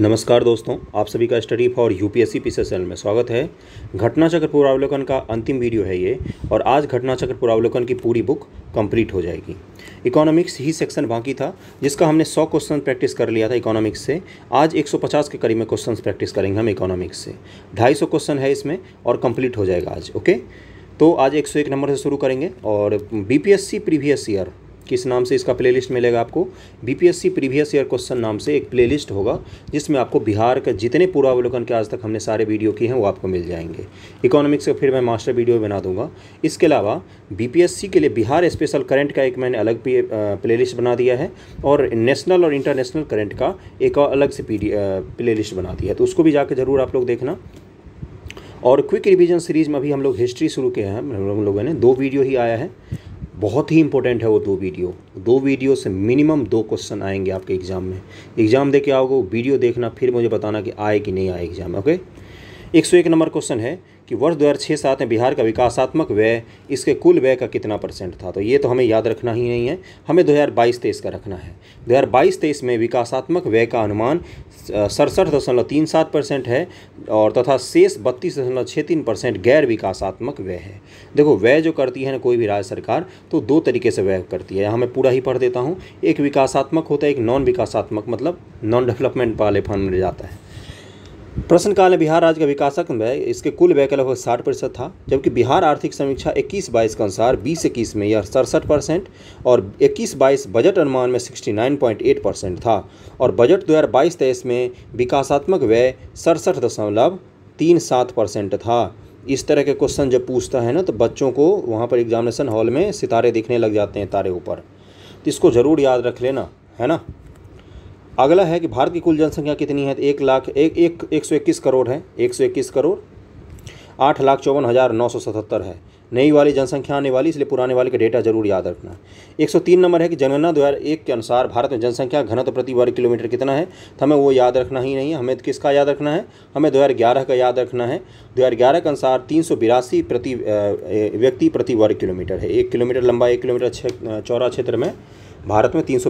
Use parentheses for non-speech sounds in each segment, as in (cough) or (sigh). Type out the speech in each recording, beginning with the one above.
नमस्कार दोस्तों आप सभी का study for UPSC PCS channel में स्वागत है घटना चक्र का अंतिम वीडियो है ये और आज घटना चक्र की पूरी बुक कंप्लीट हो जाएगी इकोनॉमिक्स ही सेक्शन बाकी था जिसका हमने 100 क्वेश्चन प्रैक्टिस कर लिया था इकोनॉमिक्स से आज 150 के करीब में क्वेश्चन प्रैक्टिस करेंगे हम इकोनॉमिक्स से ढाई क्वेश्चन है इसमें और कम्प्लीट हो जाएगा आज ओके तो आज एक नंबर से शुरू करेंगे और बी प्रीवियस ईयर किस नाम से इसका प्लेलिस्ट मिलेगा आपको बीपीएससी प्रीवियस ईयर क्वेश्चन नाम से एक प्लेलिस्ट होगा जिसमें आपको बिहार के जितने पूर्वावलोकन के आज तक हमने सारे वीडियो किए हैं वो आपको मिल जाएंगे इकोनॉमिक्स का फिर मैं मास्टर वीडियो बना दूंगा इसके अलावा बीपीएससी के लिए बिहार स्पेशल करेंट का एक मैंने अलग प्ले बना दिया है और नेशनल और इंटरनेशनल करंट का एक अलग से लिस्ट बना दिया है तो उसको भी जाकर ज़रूर आप लोग देखना और क्विक रिविजन सीरीज़ में अभी हम लोग हिस्ट्री शुरू किए हैं हम लोगों ने दो वीडियो ही आया है बहुत ही इंपॉर्टेंट है वो दो वीडियो दो वीडियो से मिनिमम दो क्वेश्चन आएंगे आपके एग्ज़ाम में एग्ज़ाम दे के आओगे वीडियो देखना फिर मुझे बताना कि आए कि नहीं आए एग्ज़ाम में ओके एक सौ एक नंबर क्वेश्चन है कि वर्ष दो हज़ार छः सात में बिहार का विकासात्मक व्यय इसके कुल व्यय का कितना परसेंट था तो ये तो हमें याद रखना ही नहीं है हमें दो हज़ार बाईस तेईस का रखना है दो हज़ार बाईस तेईस में विकासात्मक व्यय का अनुमान सड़सठ दशमलव तीन सात परसेंट है और तथा शेष बत्तीस दशमलव छः तीन परसेंट गैर विकासात्मक व्यय है देखो व्यय जो करती है ना कोई भी राज्य सरकार तो दो तरीके से व्यय करती है यहाँ मैं पूरा ही पढ़ देता हूँ एक विकासात्मक होता है एक नॉन विकासात्मक मतलब नॉन डेवलपमेंट वाले फंड में जाता है प्रश्नकाल में बिहार राज्य का विकासक व्यय इसके कुल व्यय का लगभग साठ प्रतिशत था जबकि बिहार आर्थिक समीक्षा इक्कीस बाईस के अनुसार बीस इक्कीस में यह सड़सठ परसेंट और इक्कीस बाईस बजट अनुमान में sixty nine point eight percent था और बजट दो हज़ार बाईस तेईस में विकासात्मक व्यय सड़सठ दशमलव तीन सात परसेंट था इस तरह के क्वेश्चन जब पूछता है ना तो बच्चों को वहाँ पर एग्जामिनेशन हॉल में सितारे दिखने लग जाते हैं तारे ऊपर तो इसको ज़रूर याद रख लेना है ना अगला है कि भारत की कुल जनसंख्या कितनी है तो एक लाख एक एक एक सौ इक्कीस करोड़ है एक सौ इक्कीस करोड़ आठ लाख चौवन हज़ार नौ सौ सतहत्तर है नई वाली जनसंख्या आने वाली इसलिए पुराने वाले का डेटा जरूर याद रखना एक सौ तीन नंबर है कि जनगणना दो हज़ार एक के अनुसार भारत में जनसंख्या घनत्व प्रति वर्ग किलोमीटर कितना है तो हमें वो याद रखना ही नहीं है हमें किसका याद रखना है हमें ग्यारह का याद रखना है ग्यारह के अनुसार तीन प्रति व्यक्ति प्रति वर्ग किलोमीटर है एक किलोमीटर लंबा एक किलोमीटर चौरा क्षेत्र में भारत में तीन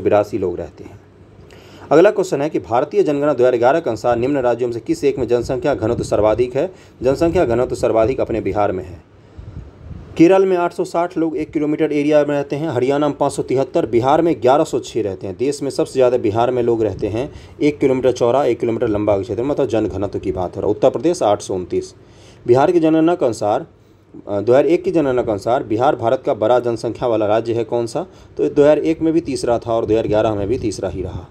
लोग रहते हैं अगला क्वेश्चन है कि भारतीय जनगणना दो हज़ार के अनुसार निम्न राज्यों में से किस एक में जनसंख्या घनत्व तो सर्वाधिक है जनसंख्या घनत्व तो सर्वाधिक अपने बिहार में है केरल में 860 लोग एक किलोमीटर एरिया में रहते हैं हरियाणा में पाँच बिहार में ग्यारह रहते हैं देश में सबसे ज़्यादा बिहार में लोग रहते हैं एक किलोमीटर चौरा एक किलोमीटर लंबा क्षेत्र में मतलब जनघनत्व की बात हो रहा है उत्तर प्रदेश आठ बिहार की जनगणना के अनुसार दो हज़ार एक की जनगणना के अनुसार बिहार भारत का बड़ा जनसंख्या वाला राज्य है कौन सा तो दो हजार एक में भी तीसरा था और दो हजार ग्यारह में भी तीसरा ही रहा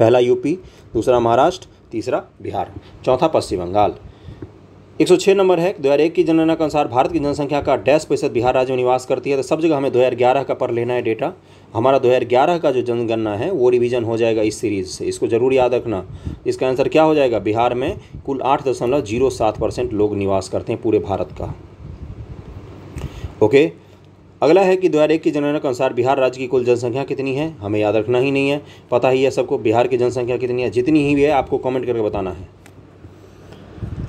पहला यूपी दूसरा महाराष्ट्र तीसरा बिहार चौथा पश्चिम बंगाल 106 नंबर है दो हज़ार की जनगणना के अनुसार भारत की जनसंख्या का डैश प्रतिशत बिहार राज्य में निवास करती है तो सब जगह हमें 2011 का पर लेना है डेटा हमारा 2011 का जो जनगणना है वो रिवीजन हो जाएगा इस सीरीज से इसको जरूर याद रखना इसका आंसर क्या हो जाएगा बिहार में कुल आठ दशमलव जीरो सात परसेंट लोग निवास करते हैं पूरे भारत का ओके अगला है कि द्वार एक की जनगणना के अनुसार बिहार राज्य की कुल जनसंख्या कितनी है हमें याद रखना ही नहीं है पता ही है सबको बिहार की जनसंख्या कितनी है जितनी ही है आपको कमेंट करके बताना है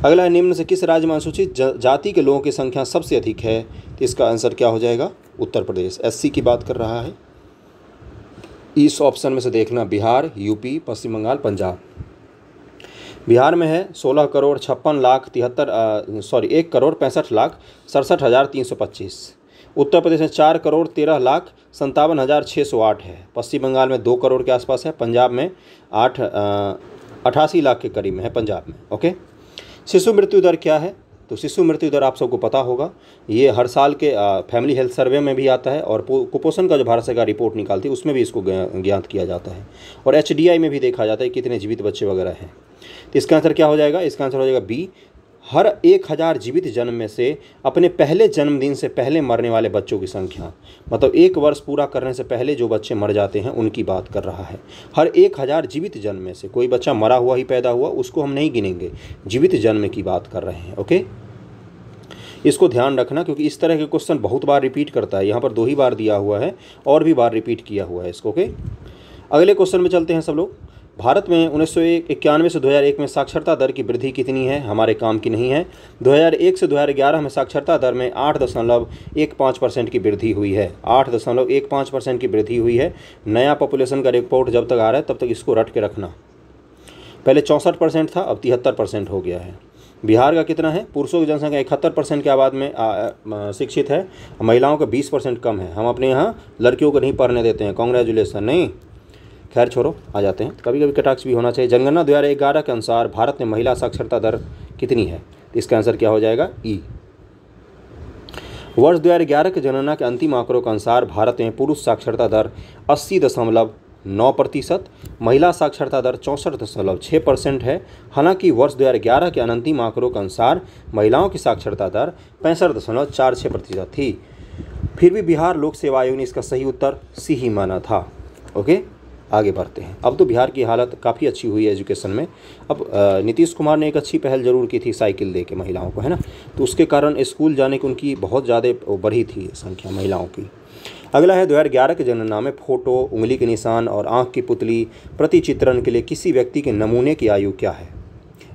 अगला है निम्न से किस राज्य में अनुसूचित जाति के लोगों की संख्या सबसे अधिक है तो इसका आंसर क्या हो जाएगा उत्तर प्रदेश एस की बात कर रहा है इस ऑप्शन में से देखना बिहार यूपी पश्चिम बंगाल पंजाब बिहार में है सोलह करोड़ छप्पन लाख तिहत्तर सॉरी एक करोड़ पैंसठ लाख सड़सठ हज़ार तीन सौ पच्चीस उत्तर प्रदेश में चार करोड़ तेरह लाख संतावन हज़ार छः सौ आठ है पश्चिम बंगाल में दो करोड़ के आसपास है पंजाब में आठ अठासी लाख के करीब है पंजाब में ओके शिशु मृत्यु दर क्या है तो शिशु मृत्यु दर आप सबको पता होगा ये हर साल के फैमिली हेल्थ सर्वे में भी आता है और कुपोषण का जो भारत सरकार रिपोर्ट निकालती है उसमें भी इसको ज्ञात किया जाता है और एच में भी देखा जाता है कितने जीवित बच्चे वगैरह हैं तो इसका आंसर क्या हो जाएगा इसका आंसर हो जाएगा बी हर एक हज़ार जीवित जन्म में से अपने पहले जन्मदिन से पहले मरने वाले बच्चों की संख्या मतलब एक वर्ष पूरा करने से पहले जो बच्चे मर जाते हैं उनकी बात कर रहा है हर एक हज़ार जीवित जन्म में से कोई बच्चा मरा हुआ ही पैदा हुआ उसको हम नहीं गिनेंगे जीवित जन्म की बात कर रहे हैं ओके इसको ध्यान रखना क्योंकि इस तरह के क्वेश्चन बहुत बार रिपीट करता है यहाँ पर दो ही बार दिया हुआ है और भी बार रिपीट किया हुआ है इसको ओके अगले क्वेश्चन में चलते हैं सब लोग भारत में उन्नीस सौ इक्यानवे से 2001 में साक्षरता दर की वृद्धि कितनी है हमारे काम की नहीं है 2001 से 2011 में साक्षरता दर में आठ दशमलव एक पाँच परसेंट की वृद्धि हुई है आठ दशमलव एक पाँच परसेंट की वृद्धि हुई है नया पॉपुलेशन का रिपोर्ट जब तक आ रहा है तब तक इसको रट के रखना पहले चौंसठ परसेंट था अब तिहत्तर परसेंट हो गया है बिहार का कितना है पुरुषों की जनसंख्या इकहत्तर परसेंट के आबाद में आ, आ, शिक्षित है महिलाओं का बीस परसेंट कम है हम अपने यहाँ लड़कियों को नहीं पढ़ने देते हैं कॉन्ग्रेचुलेसन नहीं खैर छोड़ो आ जाते हैं कभी कभी कटाक्ष भी होना चाहिए जनगणना दो हज़ार के अनुसार भारत में महिला साक्षरता दर कितनी है इसका आंसर क्या हो जाएगा ई वर्ष दो हज़ार ग्यारह जनगणना के अंतिम आंकड़ों के अनुसार भारत में पुरुष साक्षरता दर अस्सी दशमलव नौ प्रतिशत महिला साक्षरता दर चौंसठ दशमलव छः परसेंट है हालांकि वर्ष 2011 के अनंतिम आंकड़ों के अनुसार महिलाओं की साक्षरता दर पैंसठ दशमलव चार छः प्रतिशत थी फिर भी बिहार लोक सेवा आयोग ने इसका सही उत्तर सी ही माना था ओके आगे बढ़ते हैं अब तो बिहार की हालत काफ़ी अच्छी हुई है एजुकेशन में अब नीतीश कुमार ने एक अच्छी पहल जरूर की थी साइकिल दे के महिलाओं को है ना तो उसके कारण स्कूल जाने की उनकी बहुत ज़्यादा बढ़ी थी संख्या महिलाओं की अगला है दो 2011 के में फोटो उंगली के निशान और आँख की पुतली प्रतिचित्रण के लिए किसी व्यक्ति के नमूने की आयु क्या है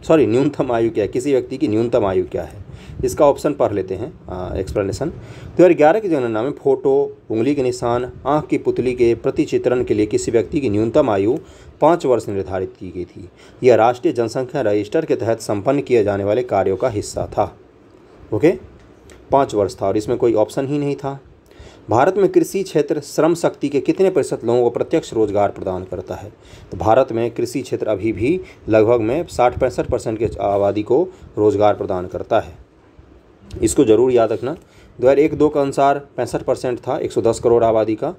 सॉरी न्यूनतम आयु क्या है किसी व्यक्ति की न्यूनतम आयु क्या है इसका ऑप्शन पढ़ लेते हैं एक्सप्लेनेशन दो हज़ार ग्यारह की जनगणना में फोटो उंगली के निशान आँख की पुतली के प्रतिचित्रण के लिए किसी व्यक्ति की न्यूनतम आयु पाँच वर्ष निर्धारित की गई थी यह राष्ट्रीय जनसंख्या रजिस्टर के तहत संपन्न किए जाने वाले कार्यों का हिस्सा था ओके पाँच वर्ष था और इसमें कोई ऑप्शन ही नहीं था भारत में कृषि क्षेत्र श्रम शक्ति के कितने प्रतिशत लोगों को प्रत्यक्ष रोजगार प्रदान करता है तो भारत में कृषि क्षेत्र अभी भी लगभग में साठ पैंसठ परसेंट की आबादी को रोजगार प्रदान करता है इसको ज़रूर याद रखना दो हज़ार एक दो का अनुसार पैंसठ परसेंट था 110 करोड़ आबादी का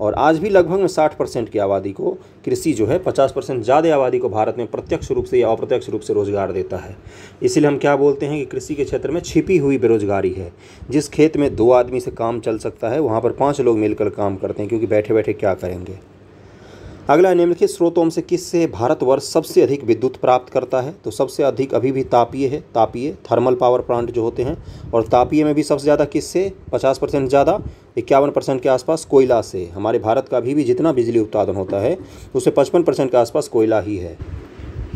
और आज भी लगभग में 60 परसेंट की आबादी को कृषि जो है 50 परसेंट ज़्यादा आबादी को भारत में प्रत्यक्ष रूप से या अप्रत्यक्ष रूप से रोज़गार देता है इसलिए हम क्या बोलते हैं कि कृषि के क्षेत्र में छिपी हुई बेरोजगारी है जिस खेत में दो आदमी से काम चल सकता है वहाँ पर पाँच लोग मिलकर काम करते हैं क्योंकि बैठे बैठे क्या करेंगे अगला निम्नलिखित स्रोतों से किससे भारतवर्ष सबसे अधिक विद्युत प्राप्त करता है तो सबसे अधिक अभी भी तापीय है तापीय थर्मल पावर प्लांट जो होते हैं और तापीय में भी सबसे ज़्यादा किससे पचास परसेंट ज़्यादा इक्यावन परसेंट के आसपास कोयला से हमारे भारत का अभी भी जितना बिजली उत्पादन होता है उससे पचपन परसेंट के आसपास कोयला ही है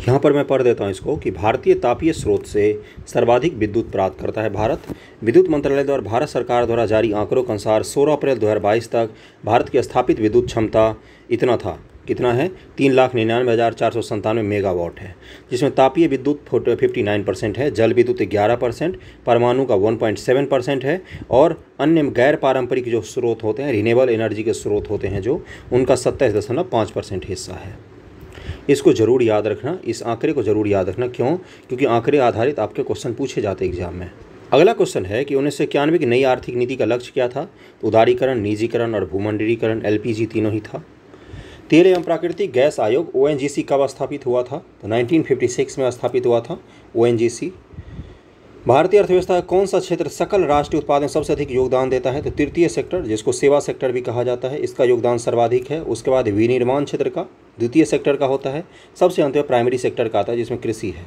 यहाँ पर मैं पढ़ देता हूँ इसको कि भारतीय तापीय स्रोत से सर्वाधिक विद्युत प्राप्त करता है भारत विद्युत मंत्रालय द्वारा भारत सरकार द्वारा जारी आंकड़ों के अनुसार 16 अप्रैल 2022 तक भारत की स्थापित विद्युत क्षमता इतना था कितना है तीन लाख निन्यानवे हज़ार चार सौ संतानवे मेगावाट है जिसमें तापीय विद्युत फिफ्टी नाइन परसेंट है जल विद्युत ग्यारह परसेंट परमाणु का वन पॉइंट सेवन परसेंट है और अन्य गैर पारंपरिक जो स्रोत होते हैं रिनेबल एनर्जी के स्रोत होते हैं जो उनका सत्ताईस दशमलव पाँच परसेंट हिस्सा है इसको ज़रूर याद रखना इस आंकड़े को ज़रूर याद रखना क्यों क्योंकि आंकड़े आधारित आपके क्वेश्चन पूछे जाते एग्जाम में अगला क्वेश्चन है कि उन्नीस सौ इक्यानवे की नई आर्थिक नीति का लक्ष्य क्या था उदारीकरण निजीकरण और भूमंडलीकरण एलपीजी तीनों ही था तेल एवं प्राकृतिक गैस आयोग ओ कब स्थापित हुआ था तो 1956 में स्थापित हुआ था ओ भारतीय अर्थव्यवस्था का कौन सा क्षेत्र सकल राष्ट्रीय उत्पाद में सबसे अधिक योगदान देता है तो तृतीय सेक्टर जिसको सेवा सेक्टर भी कहा जाता है इसका योगदान सर्वाधिक है उसके बाद विनिर्माण क्षेत्र का द्वितीय सेक्टर का होता है सबसे अंत में प्राइमरी सेक्टर का आता है जिसमें कृषि है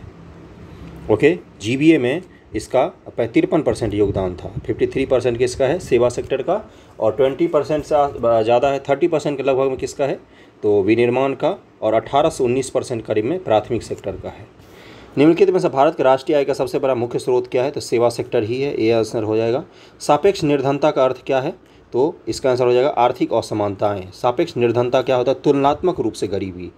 ओके जीबीए में इसका तिरपन परसेंट योगदान था फिफ्टी थ्री परसेंट किसका है सेवा सेक्टर का और ट्वेंटी परसेंट से ज़्यादा है थर्टी परसेंट के लगभग में किसका है तो विनिर्माण का और अठारह से उन्नीस परसेंट करीब में प्राथमिक सेक्टर का है निम्नलिखित में से भारत के राष्ट्रीय आय का सबसे बड़ा मुख्य स्रोत क्या है तो सेवा सेक्टर ही है ए आंसर हो जाएगा सापेक्ष निर्धनता का अर्थ क्या है तो इसका आंसर हो जाएगा आर्थिक असमानताएँ सापेक्ष निर्धनता क्या होता है तुलनात्मक रूप से गरीबी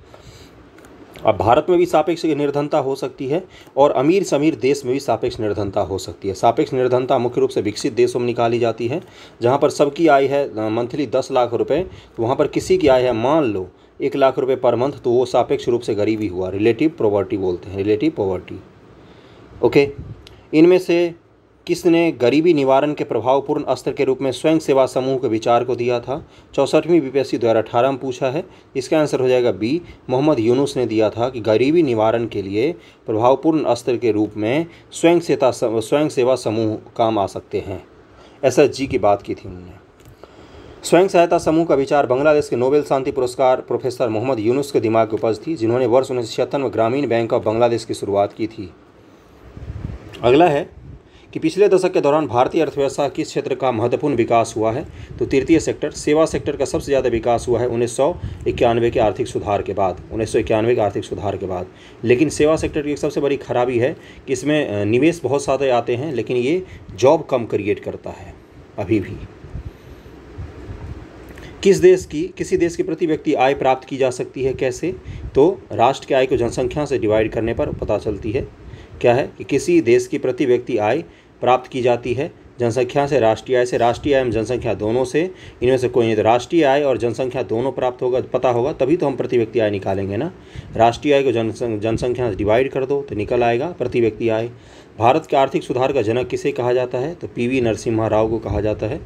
अब भारत में भी सापेक्ष निर्धनता हो सकती है और अमीर समीर देश में भी सापेक्ष निर्धनता हो सकती है सापेक्ष निर्धनता मुख्य रूप से विकसित देशों में निकाली जाती है जहाँ पर सबकी आय है मंथली दस लाख रुपये तो वहाँ पर किसी की आय है मान लो एक लाख रुपये पर मंथ तो वो सापेक्ष रूप से गरीबी हुआ रिलेटिव प्रॉवर्टी बोलते हैं रिलेटिव पॉवर्टी ओके इनमें से किसने गरीबी निवारण के प्रभावपूर्ण अस्त्र के रूप में स्वयं सेवा समूह के विचार को दिया था चौसठवीं बीपीएससी दो हज़ार अठारह में पूछा है इसका आंसर हो जाएगा बी मोहम्मद यूनुस ने दिया था कि गरीबी निवारण के लिए प्रभावपूर्ण अस्त्र के रूप में स्वयं सेता स्वयं सेवा समूह काम आ सकते हैं एस जी की बात की थी उन्होंने स्वयं सहायता समूह का विचार बांग्लादेश के नोबेल शांति पुरस्कार प्रोफेसर मोहम्मद यूनुस के दिमाग की उपज थी जिन्होंने वर्ष उन्नीस में ग्रामीण बैंक ऑफ बांग्लादेश की शुरुआत की थी अगला है कि पिछले दशक के दौरान भारतीय अर्थव्यवस्था किस क्षेत्र का महत्वपूर्ण विकास हुआ है तो तृतीय सेक्टर सेवा सेक्टर का सबसे ज़्यादा विकास हुआ है उन्नीस के आर्थिक सुधार के बाद उन्नीस के आर्थिक सुधार के बाद लेकिन सेवा सेक्टर की एक सबसे बड़ी खराबी है कि इसमें निवेश बहुत सारे आते हैं लेकिन ये जॉब कम क्रिएट करता है अभी भी किस देश की किसी देश के प्रति व्यक्ति आय प्राप्त की जा सकती है कैसे तो राष्ट्र के आय को जनसंख्या से डिवाइड करने पर पता चलती है क्या है कि किसी देश की प्रति व्यक्ति आय प्राप्त की जाती है जनसंख्या से राष्ट्रीय आय से राष्ट्रीय आय एवं जनसंख्या दोनों से इनमें से कोई नहीं तो राष्ट्रीय आय और जनसंख्या दोनों प्राप्त होगा पता होगा तभी तो हम प्रति व्यक्ति आय निकालेंगे ना राष्ट्रीय आय को जनसंख्या से डिवाइड कर दो तो निकल आएगा प्रति व्यक्ति आय भारत के आर्थिक सुधार का जनक किसे कहा जाता है तो पीवी नरसिम्हा राव को कहा जाता है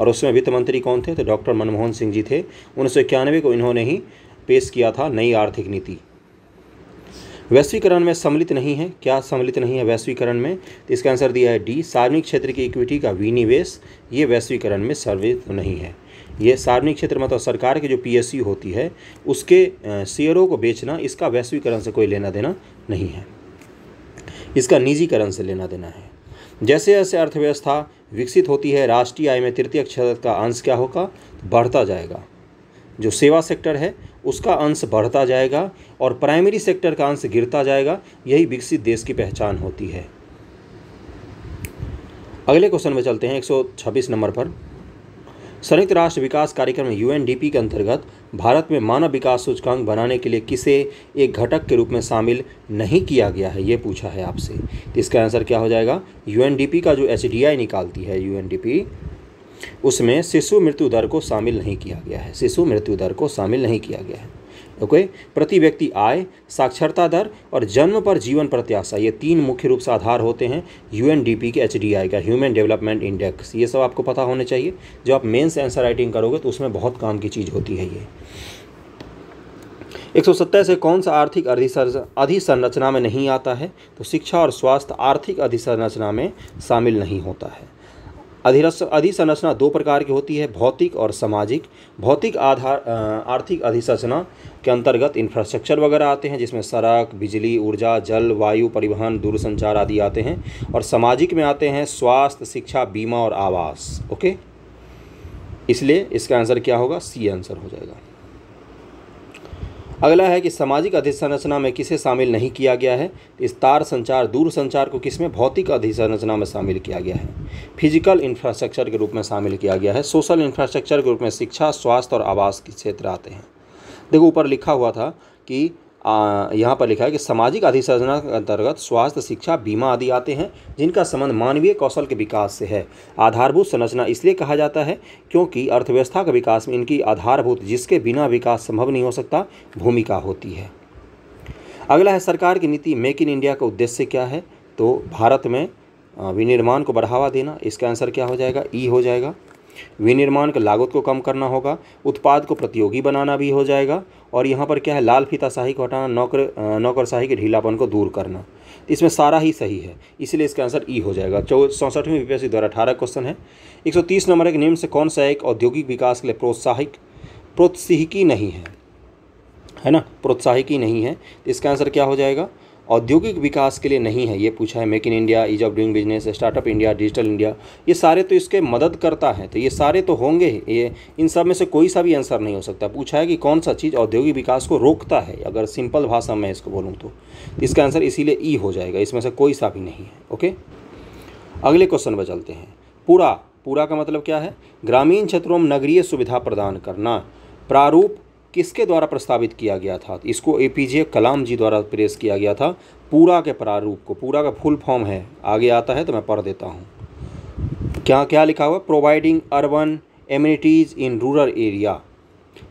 और उसमें वित्त मंत्री कौन थे तो डॉक्टर मनमोहन सिंह जी थे उन्नीस को इन्होंने ही पेश किया था नई आर्थिक नीति वैश्वीकरण में सम्मिलित नहीं है क्या सम्मिलित नहीं है वैश्वीकरण में तो इसका आंसर दिया है डी सार्वजनिक क्षेत्र की इक्विटी का विनिवेश ये वैश्वीकरण में सर्वित नहीं है ये सार्वजनिक क्षेत्र मतलब सरकार के जो पीएसयू होती है उसके शेयरों को बेचना इसका वैश्वीकरण से कोई लेना देना नहीं है इसका निजीकरण से लेना देना है जैसे जैसे अर्थव्यवस्था विकसित होती है राष्ट्रीय आय में तृतीय क्षेत्र का अंश क्या होगा तो बढ़ता जाएगा जो सेवा सेक्टर है उसका अंश बढ़ता जाएगा और प्राइमरी सेक्टर का अंश गिरता जाएगा यही विकसित देश की पहचान होती है अगले क्वेश्चन में चलते हैं 126 नंबर पर संयुक्त राष्ट्र विकास कार्यक्रम यूएनडीपी के अंतर्गत भारत में मानव विकास सूचकांक बनाने के लिए किसे एक घटक के रूप में शामिल नहीं किया गया है ये पूछा है आपसे तो इसका आंसर क्या हो जाएगा यूएनडीपी का जो एच निकालती है यूएनडीपी उसमें शिशु मृत्यु दर को शामिल नहीं किया गया है शिशु मृत्यु दर को शामिल नहीं किया गया है ओके प्रति व्यक्ति आय साक्षरता दर और जन्म पर जीवन प्रत्याशा ये तीन मुख्य रूप से आधार होते हैं पी के आई का ह्यूमन डेवलपमेंट इंडेक्स ये सब आपको पता होने चाहिए जब आप से आंसर राइटिंग करोगे तो उसमें बहुत काम की चीज़ होती है ये एक सौ सत्तर से कौन सा आर्थिक अधिसंरचना में नहीं आता है तो शिक्षा और स्वास्थ्य आर्थिक अधिसंरचना में शामिल नहीं होता है अधिसंरचना दो प्रकार की होती है भौतिक और सामाजिक भौतिक आधार आर्थिक अधिसंरचना के अंतर्गत इंफ्रास्ट्रक्चर वगैरह आते हैं जिसमें सड़क बिजली ऊर्जा जल वायु परिवहन दूरसंचार आदि आते हैं और सामाजिक में आते हैं स्वास्थ्य शिक्षा बीमा और आवास ओके इसलिए इसका आंसर क्या होगा सी आंसर हो जाएगा अगला है कि सामाजिक अधिसंरचना में किसे शामिल नहीं किया गया है इस तार संचार दूर संचार को किसमें भौतिक अधिसंरचना में शामिल किया गया है फिजिकल इंफ्रास्ट्रक्चर के रूप में शामिल किया गया है सोशल इंफ्रास्ट्रक्चर के रूप में शिक्षा स्वास्थ्य और आवास के क्षेत्र आते हैं देखो ऊपर लिखा हुआ था कि यहाँ पर लिखा है कि सामाजिक अधिसंरचना के अंतर्गत स्वास्थ्य शिक्षा बीमा आदि आते हैं जिनका संबंध मानवीय कौशल के विकास से है आधारभूत संरचना इसलिए कहा जाता है क्योंकि अर्थव्यवस्था के विकास में इनकी आधारभूत जिसके बिना विकास संभव नहीं हो सकता भूमिका होती है अगला है सरकार की नीति मेक इन इंडिया का उद्देश्य क्या है तो भारत में विनिर्माण को बढ़ावा देना इसका आंसर क्या हो जाएगा ई हो जाएगा विनिर्माण के लागत को कम करना होगा उत्पाद को प्रतियोगी बनाना भी हो जाएगा और यहाँ पर क्या है लाल फीताशाही को हटाना नौकर नौकरशाही के ढीलापन को दूर करना इसमें सारा ही सही है इसलिए इसका आंसर ई e हो जाएगा चौ चौंसठवीं यूपीएससी द्वारा अठारह क्वेश्चन है एक सौ तीस नंबर एक निम्न से कौन सा एक औद्योगिक विकास के लिए प्रोत्साहित प्रोत्साहिकी नहीं है है ना प्रोत्साहिकी नहीं है इसका आंसर क्या हो जाएगा औद्योगिक विकास के लिए नहीं है ये पूछा है make in India ease of doing business startup India digital India ये सारे तो इसके मदद करता है तो ये सारे तो होंगे ही ये इन सब में से कोई सा भी आंसर नहीं हो सकता पूछा है कि कौन सा चीज़ औद्योगिक विकास को रोकता है अगर सिंपल भाषा में इसको बोलूँ तो इसका आंसर इसीलिए ई हो जाएगा इसमें से कोई सा भी नहीं है ओके अगले क्वेश्चन पर चलते हैं पूरा पूरा का मतलब क्या है ग्रामीण क्षेत्रों में नगरीय सुविधा प्रदान करना प्रारूप किसके द्वारा प्रस्तावित किया गया था इसको ए पी जे कलाम जी द्वारा प्रेस किया गया था पूरा के प्रारूप को पूरा का फुल फॉर्म है आगे आता है तो मैं पढ़ देता हूँ क्या क्या लिखा हुआ providing urban amenities in rural area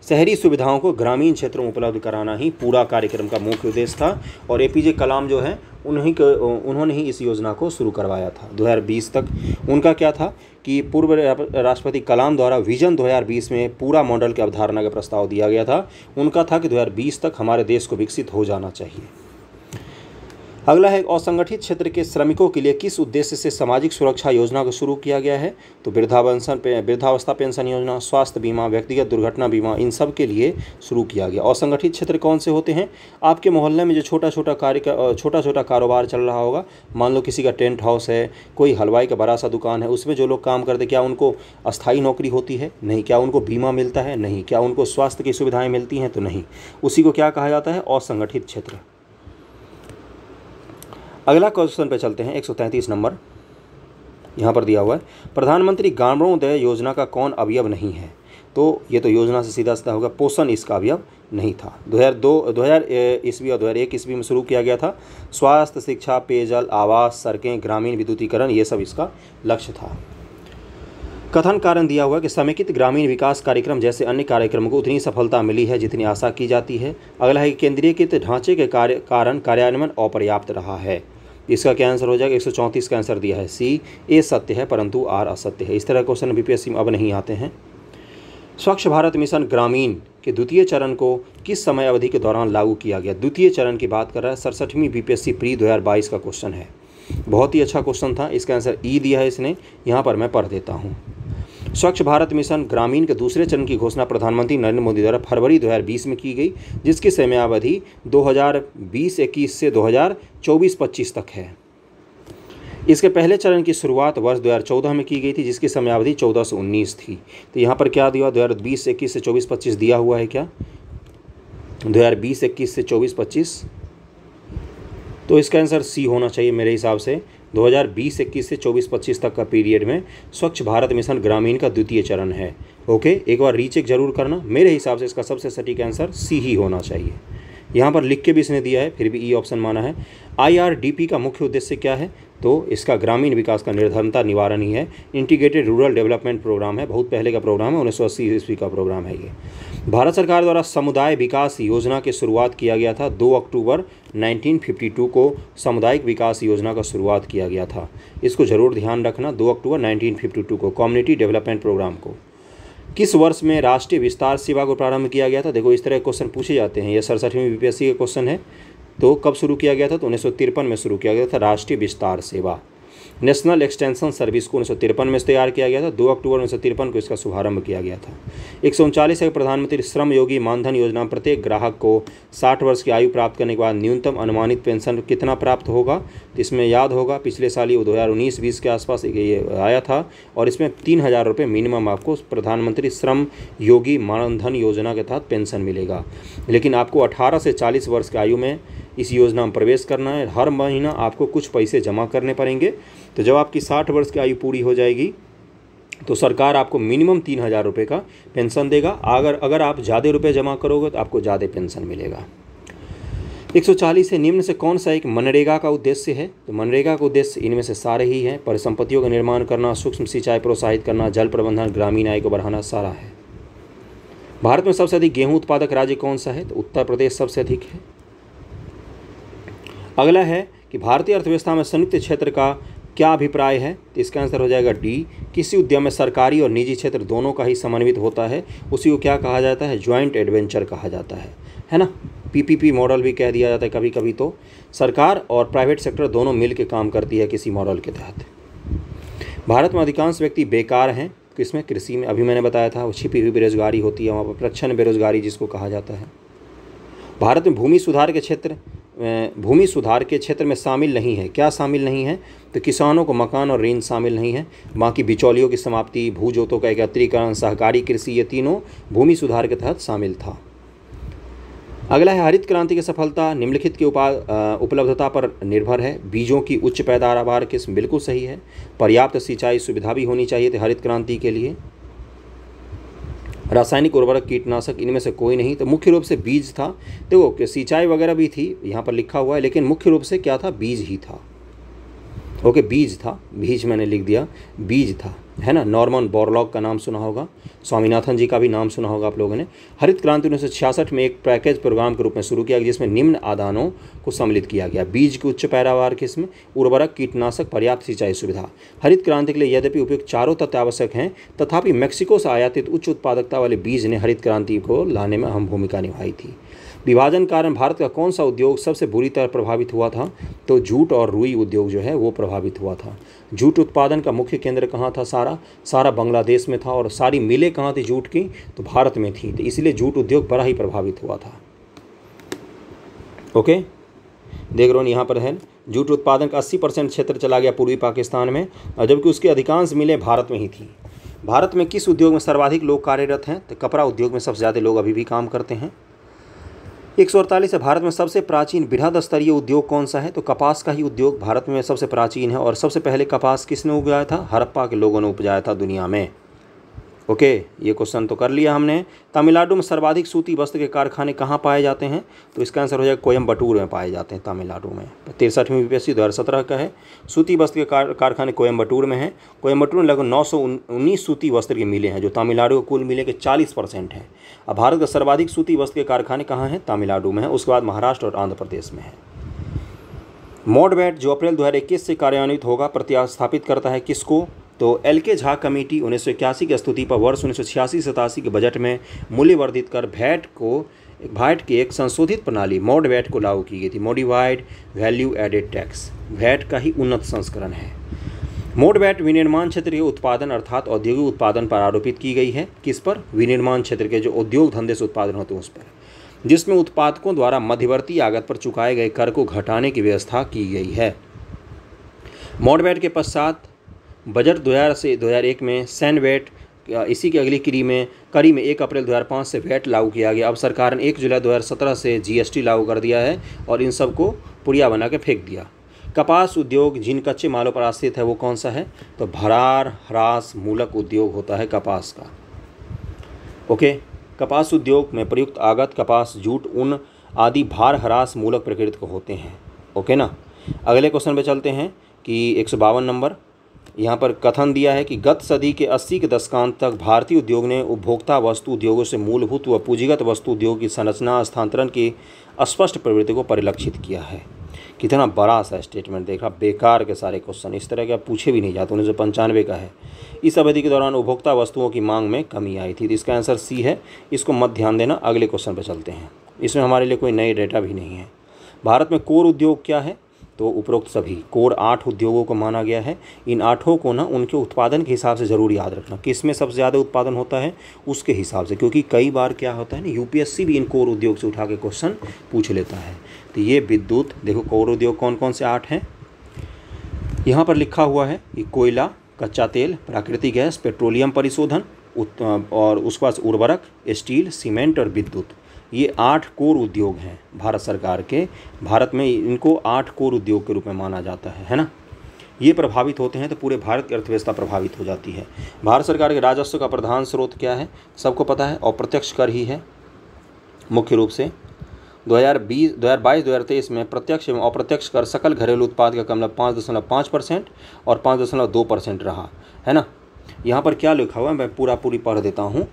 शहरी सुविधाओं को ग्रामीण क्षेत्रों में उपलब्ध कराना ही पूरा कार्यक्रम का मुख्य उद्देश्य था और ए पी जे कलाम जो है उन्हीं के उन्होंने ही इस योजना को शुरू करवाया था 2020 तक उनका क्या था कि पूर्व राष्ट्रपति कलाम द्वारा विजन 2020 में पूरा मॉडल की अवधारणा का प्रस्ताव दिया गया था उनका था कि 2020 तक हमारे देश को विकसित हो जाना चाहिए अगला है असंगठित क्षेत्र के श्रमिकों के लिए किस उद्देश्य से सामाजिक सुरक्षा योजना को शुरू किया गया है तो वृद्धावस्था पे वृद्धावस्था पेंशन योजना स्वास्थ्य बीमा व्यक्तिगत दुर्घटना बीमा इन सब के लिए शुरू किया गया असंगठित क्षेत्र कौन से होते हैं आपके मोहल्ले में जो छोटा छोटा कार्य छोटा छोटा कारोबार चल रहा होगा मान लो किसी का टेंट हाउस है कोई हलवाई का बड़ा सा दुकान है उसमें जो लोग काम करते क्या उनको अस्थायी नौकरी होती है नहीं क्या उनको बीमा मिलता है नहीं क्या उनको स्वास्थ्य की सुविधाएँ मिलती हैं तो नहीं उसी को क्या कहा जाता है असंगठित क्षेत्र अगला क्वेश्चन पे चलते हैं एक नंबर यहाँ पर दिया हुआ है प्रधानमंत्री ग्रामोदय योजना का कौन अवयव नहीं है तो ये तो योजना से सीधा सीधा होगा पोषण इसका अवयव नहीं था दो हज़ार दो दो हज़ार ईस्वी और दो हज़ार एक ईस्वी में शुरू किया गया था स्वास्थ्य शिक्षा पेयजल आवास सड़कें ग्रामीण विद्युतीकरण ये सब इसका लक्ष्य था कथन कारण दिया हुआ है कि समेकित ग्रामीण विकास कार्यक्रम जैसे अन्य कार्यक्रमों को उतनी सफलता मिली है जितनी आशा की जाती है अगला है केंद्रीयकृत ढांचे के कार्य कारण कार्यान्वयन अपर्याप्त रहा है इसका क्या आंसर हो जाएगा एक का आंसर दिया है सी ए सत्य है परंतु आर असत्य है इस तरह क्वेश्चन बीपीएससी में अब नहीं आते हैं स्वच्छ भारत मिशन ग्रामीण के द्वितीय चरण को किस समय अवधि के दौरान लागू किया गया द्वितीय चरण की बात कर रहा है सड़सठवीं बीपीएससी प्री 2022 का क्वेश्चन है बहुत ही अच्छा क्वेश्चन था इसका आंसर ई दिया है इसने यहाँ पर मैं पढ़ देता हूँ स्वच्छ भारत मिशन ग्रामीण के दूसरे चरण की घोषणा प्रधानमंत्री नरेंद्र मोदी द्वारा फरवरी 2020 में की गई जिसकी समयावधि 2020-21 से 2024-25 तक है इसके पहले चरण की शुरुआत वर्ष 2014 में की गई थी जिसकी समयावधि 14 से 19 थी तो यहाँ पर क्या दिया बीस इक्कीस से 24 25 दिया हुआ है क्या बीस इक्कीस से चौबीस पच्चीस तो इसका आंसर सी होना चाहिए मेरे हिसाब से 2020-21 से 24-25 तक का पीरियड में स्वच्छ भारत मिशन ग्रामीण का द्वितीय चरण है ओके एक बार रीचेक जरूर करना मेरे हिसाब से इसका सबसे सटीक आंसर सी ही होना चाहिए यहाँ पर लिख के भी इसने दिया है फिर भी ई ऑप्शन माना है आईआरडीपी का मुख्य उद्देश्य क्या है तो इसका ग्रामीण विकास का निर्धनता निवारण ही है इंटीग्रेटेड रूरल डेवलपमेंट प्रोग्राम है बहुत पहले का प्रोग्राम है उन्नीस सौ अस्सी ईस्वी का प्रोग्राम है ये भारत सरकार द्वारा समुदाय विकास योजना की शुरुआत किया गया था दो अक्टूबर 1952 को सामुदायिक विकास योजना का शुरुआत किया गया था इसको ज़रूर ध्यान रखना 2 अक्टूबर 1952 को कम्युनिटी डेवलपमेंट प्रोग्राम को किस वर्ष में राष्ट्रीय विस्तार सेवा को प्रारंभ किया गया था देखो इस तरह के क्वेश्चन पूछे जाते हैं यह सड़सठवीं बीपीएससी का क्वेश्चन है तो कब शुरू किया गया था तो उन्नीस में शुरू किया गया था राष्ट्रीय विस्तार सेवा नेशनल एक्सटेंशन सर्विस को उन्नीस में तैयार किया गया था दो अक्टूबर उन्नीस को इसका शुभारंभ किया गया था एक सौ उनचालीस है प्रधानमंत्री श्रम योगी मानधन योजना प्रत्येक ग्राहक को साठ वर्ष की आयु प्राप्त करने के बाद न्यूनतम अनुमानित पेंशन कितना प्राप्त होगा तो इसमें याद होगा पिछले साल ये दो हज़ार उन्नीस बीस के आसपास ये आया था और इसमें तीन हज़ार रुपये मिनिमम आपको प्रधानमंत्री श्रम योगी मानधन योजना के तहत पेंशन मिलेगा लेकिन आपको अठारह से चालीस वर्ष की आयु में इस योजना में प्रवेश करना है हर महीना आपको कुछ पैसे जमा करने पड़ेंगे तो जब आपकी साठ वर्ष की आयु पूरी हो जाएगी तो सरकार आपको मिनिमम तीन हज़ार रुपये का पेंशन देगा अगर अगर आप ज़्यादा रुपये जमा करोगे तो आपको ज़्यादा पेंशन मिलेगा 140 से निम्न से कौन सा एक मनरेगा का उद्देश्य है तो मनरेगा का उद्देश्य इनमें से सारे ही हैं परिसंपत्तियों का निर्माण करना सूक्ष्म सिंचाई प्रोत्साहित करना जल प्रबंधन ग्रामीण आय को बढ़ाना सारा है भारत में सबसे अधिक गेहूं उत्पादक राज्य कौन सा है तो उत्तर प्रदेश सबसे अधिक है अगला है कि भारतीय अर्थव्यवस्था में संयुक्त क्षेत्र का क्या अभिप्राय है तो इसका आंसर हो जाएगा डी किसी उद्यम में सरकारी और निजी क्षेत्र दोनों का ही समन्वित होता है उसी को क्या कहा जाता है ज्वाइंट एडवेंचर कहा जाता है है ना पीपीपी मॉडल भी कह दिया जाता है कभी कभी तो सरकार और प्राइवेट सेक्टर दोनों मिल काम करती है किसी मॉडल के तहत भारत में अधिकांश व्यक्ति बेकार हैं किसमें कृषि में अभी मैंने बताया था वो छिपी हुई बेरोजगारी होती है वहाँ पर प्रक्षण बेरोजगारी जिसको कहा जाता है भारत में भूमि सुधार के क्षेत्र भूमि सुधार के क्षेत्र में शामिल नहीं है क्या शामिल नहीं है तो किसानों को मकान और ऋण शामिल नहीं है बाकी बिचौलियों की समाप्ति भूजोतों का एकत्रीकरण सहकारी कृषि ये तीनों भूमि सुधार के तहत शामिल था अगला है हरित क्रांति की सफलता निम्नलिखित की उपा उपलब्धता पर निर्भर है बीजों की उच्च पैदावार किस्म बिल्कुल सही है पर्याप्त सिंचाई सुविधा भी होनी चाहिए थी हरित क्रांति के लिए रासायनिक उर्वरक कीटनाशक इनमें से कोई नहीं तो मुख्य रूप से बीज था देखो तो सिंचाई वगैरह भी थी यहाँ पर लिखा हुआ है लेकिन मुख्य रूप से क्या था बीज ही था ओके बीज था बीज मैंने लिख दिया बीज था है ना नॉर्मन बोरलॉग का नाम सुना होगा स्वामीनाथन जी का भी नाम सुना होगा आप लोगों ने हरित क्रांति उन्नीस सौ छियासठ में एक पैकेज प्रोग्राम के रूप में शुरू किया गया जिसमें निम्न आदानों को सम्मिलित किया गया बीज की उच्च पैदावार किस्म उर्वरक कीटनाशक पर्याप्त सिंचाई सुविधा हरित क्रांति के लिए यद्यपि उपयुक्त चारों तत्व आवश्यक हैं तथापि मैक्सिको से आयातित उच्च उत्पादकता वाले बीज ने हरित क्रांति को लाने में अहम भूमिका निभाई थी विभाजन कारण भारत का कौन सा उद्योग सबसे बुरी तरह प्रभावित हुआ था तो जूट और रुई उद्योग जो है वो प्रभावित हुआ था जूट उत्पादन का मुख्य केंद्र कहाँ था सारा सारा बांग्लादेश में था और सारी मिलें कहाँ थी जूट की तो भारत में थी तो इसलिए जूट उद्योग बड़ा ही प्रभावित हुआ था ओके देख रोन यहाँ पर है जूट उत्पादन का 80 परसेंट क्षेत्र चला गया पूर्वी पाकिस्तान में जबकि उसकी अधिकांश मिलें भारत में ही थी भारत में किस उद्योग में सर्वाधिक लोग कार्यरत हैं तो कपड़ा उद्योग में सबसे ज़्यादा लोग अभी भी काम करते हैं एक है भारत में सबसे प्राचीन बृहद स्तरीय उद्योग कौन सा है तो कपास का ही उद्योग भारत में सबसे प्राचीन है और सबसे पहले कपास किसने उगाया था हरप्पा के लोगों ने उपजाया था दुनिया में ओके ये क्वेश्चन तो कर लिया हमने तमिलनाडु में सर्वाधिक सूती वस्त्र के कारखाने कहाँ पाए जाते हैं तो इसका आंसर हो जाएगा कोयम्बटूर में पाए जाते हैं तमिलनाडु में तिरसठवीं बी पी एस सी दो सत्रह का है सूती वस्त्र के कार, कारखाने कोयम्बटूर में हैं कोयम्बटूर में लगभग नौ सौ उन्नीस सूती वस्त्र के मिले हैं जो तमिलनाडु के कुल मिले के चालीस परसेंट हैं अब भारत का सर्वाधिक सूती वस्त्र के कारखाने कहाँ हैं तमिलनाडु में है उसके बाद महाराष्ट्र और आंध्र प्रदेश में है मोडबैट जो अप्रैल 2021 से कार्यान्वित होगा प्रत्यास्थापित करता है किसको तो एल के झा कमेटी उन्नीस की स्तुति पर वर्ष उन्नीस सौ के बजट में मूल्यवर्धित कर भैट को भैट की एक संशोधित प्रणाली मोड वैट को लागू की गई थी modified value added tax VAT का ही उन्नत संस्करण है मोड वैट विनिर्माण क्षेत्र के उत्पादन अर्थात औद्योगिक उत्पादन पर आरोपित की गई है किस पर विनिर्माण क्षेत्र के जो उद्योग धंधे से उत्पादन होते हैं उस पर जिसमें उत्पादकों द्वारा मध्यवर्ती आगत पर चुकाए गए कर को घटाने की व्यवस्था की गई है मॉडवैट के पश्चात बजट दो हज़ार से दो हज़ार एक में सैन वेट इसी की अगली कड़ी में कड़ी में एक अप्रैल 2005 से वैट लागू किया गया अब सरकार ने एक जुलाई 2017 से जीएसटी लागू कर दिया है और इन सब को पुड़िया बना के फेंक दिया कपास उद्योग जिन कच्चे मालों पर आश्रित है वो कौन सा है तो भरार ह्रास मूलक उद्योग होता है कपास का ओके कपास उद्योग में प्रयुक्त आगत कपास जूट ऊन आदि भार ह्रास मूलक प्रकृति को होते हैं ओके ना अगले क्वेश्चन पे चलते हैं कि एक नंबर यहाँ पर कथन दिया है कि गत सदी के 80 के दशकांत तक भारतीय उद्योग ने उपभोक्ता वस्तु उद्योगों से मूलभूत व पूंजीगत वस्तु उद्योग की संरचना स्थानांतरण की स्पष्ट प्रवृत्ति को परिलक्षित किया है कितना बड़ा सा स्टेटमेंट देख रहा बेकार के सारे क्वेश्चन इस तरह के पूछे भी नहीं जाते उन्नीस सौ पंचानवे का है इस अवधि के दौरान उपभोक्ता वस्तुओं की मांग में कमी आई थी तो इसका आंसर सी है इसको मत ध्यान देना अगले क्वेश्चन पर चलते हैं इसमें हमारे लिए कोई नए डेटा भी नहीं है भारत में कोर उद्योग क्या है तो उपरोक्त सभी कोर आठ उद्योगों को माना गया है इन आठों को ना उनके उत्पादन के हिसाब से ज़रूर याद रखना किस में सबसे ज़्यादा उत्पादन होता है उसके हिसाब से क्योंकि कई बार क्या होता है ना यूपीएससी भी इन कोर उद्योग से उठा के क्वेश्चन पूछ लेता है तो ये विद्युत देखो कोर उद्योग कौन कौन से आठ हैं यहाँ पर लिखा हुआ है कि कोयला कच्चा तेल प्राकृतिक गैस पेट्रोलियम परिशोधन और उसके पास उर्वरक स्टील सीमेंट और विद्युत ये आठ कोर उद्योग हैं भारत सरकार के भारत में इनको आठ कोर उद्योग के रूप में माना जाता है है ना ये प्रभावित होते हैं तो पूरे भारत की अर्थव्यवस्था प्रभावित हो जाती है भारत सरकार के राजस्व का प्रधान स्रोत क्या है सबको पता है अप्रत्यक्ष कर ही है मुख्य रूप से 2020 2022 2023 में प्रत्यक्ष एवं अप्रत्यक्ष कर सकल घरेलू उत्पाद का कमलम पाँच दशमलव पाँच परसेंट और पाँच दशमलव दो परसेंट रहा है ना यहाँ पर क्या लिखा हुआ है मैं पूरा पूरी पढ़ देता हूँ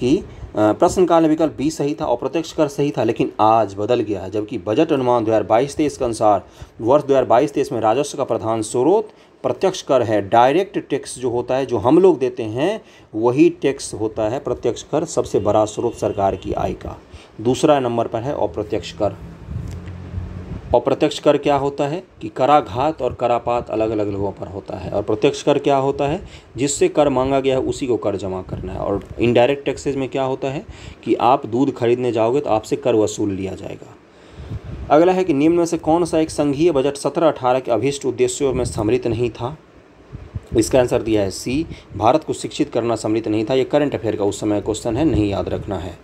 कि प्रश्न काल विकल्प बी सही था अप्रत्यक्ष कर सही था लेकिन आज बदल गया है जबकि बजट अनुमान 2022 तेईस के अनुसार वर्ष 2022 तेईस में राजस्व का प्रधान स्रोत प्रत्यक्ष कर है डायरेक्ट टैक्स जो होता है जो हम लोग देते हैं वही टैक्स होता है प्रत्यक्ष कर सबसे बड़ा स्रोत सरकार की आय का दूसरा नंबर पर है अप्रत्यक्ष कर और प्रत्यक्ष कर क्या होता है कि कराघात और करापात अलग अलग लोगों पर होता है और प्रत्यक्ष कर क्या होता है जिससे कर मांगा गया है उसी को कर जमा करना है और इनडायरेक्ट टैक्सेज में क्या होता है कि आप दूध खरीदने जाओगे तो आपसे कर वसूल लिया जाएगा अगला है कि निम्न में से कौन सा एक संघीय बजट सत्रह अठारह के अभिष्ट उद्देश्यों में सम्मिलित नहीं था इसका आंसर दिया है सी भारत को शिक्षित करना सम्मिलित नहीं था यह करंट अफेयर का उस समय क्वेश्चन है नहीं याद रखना है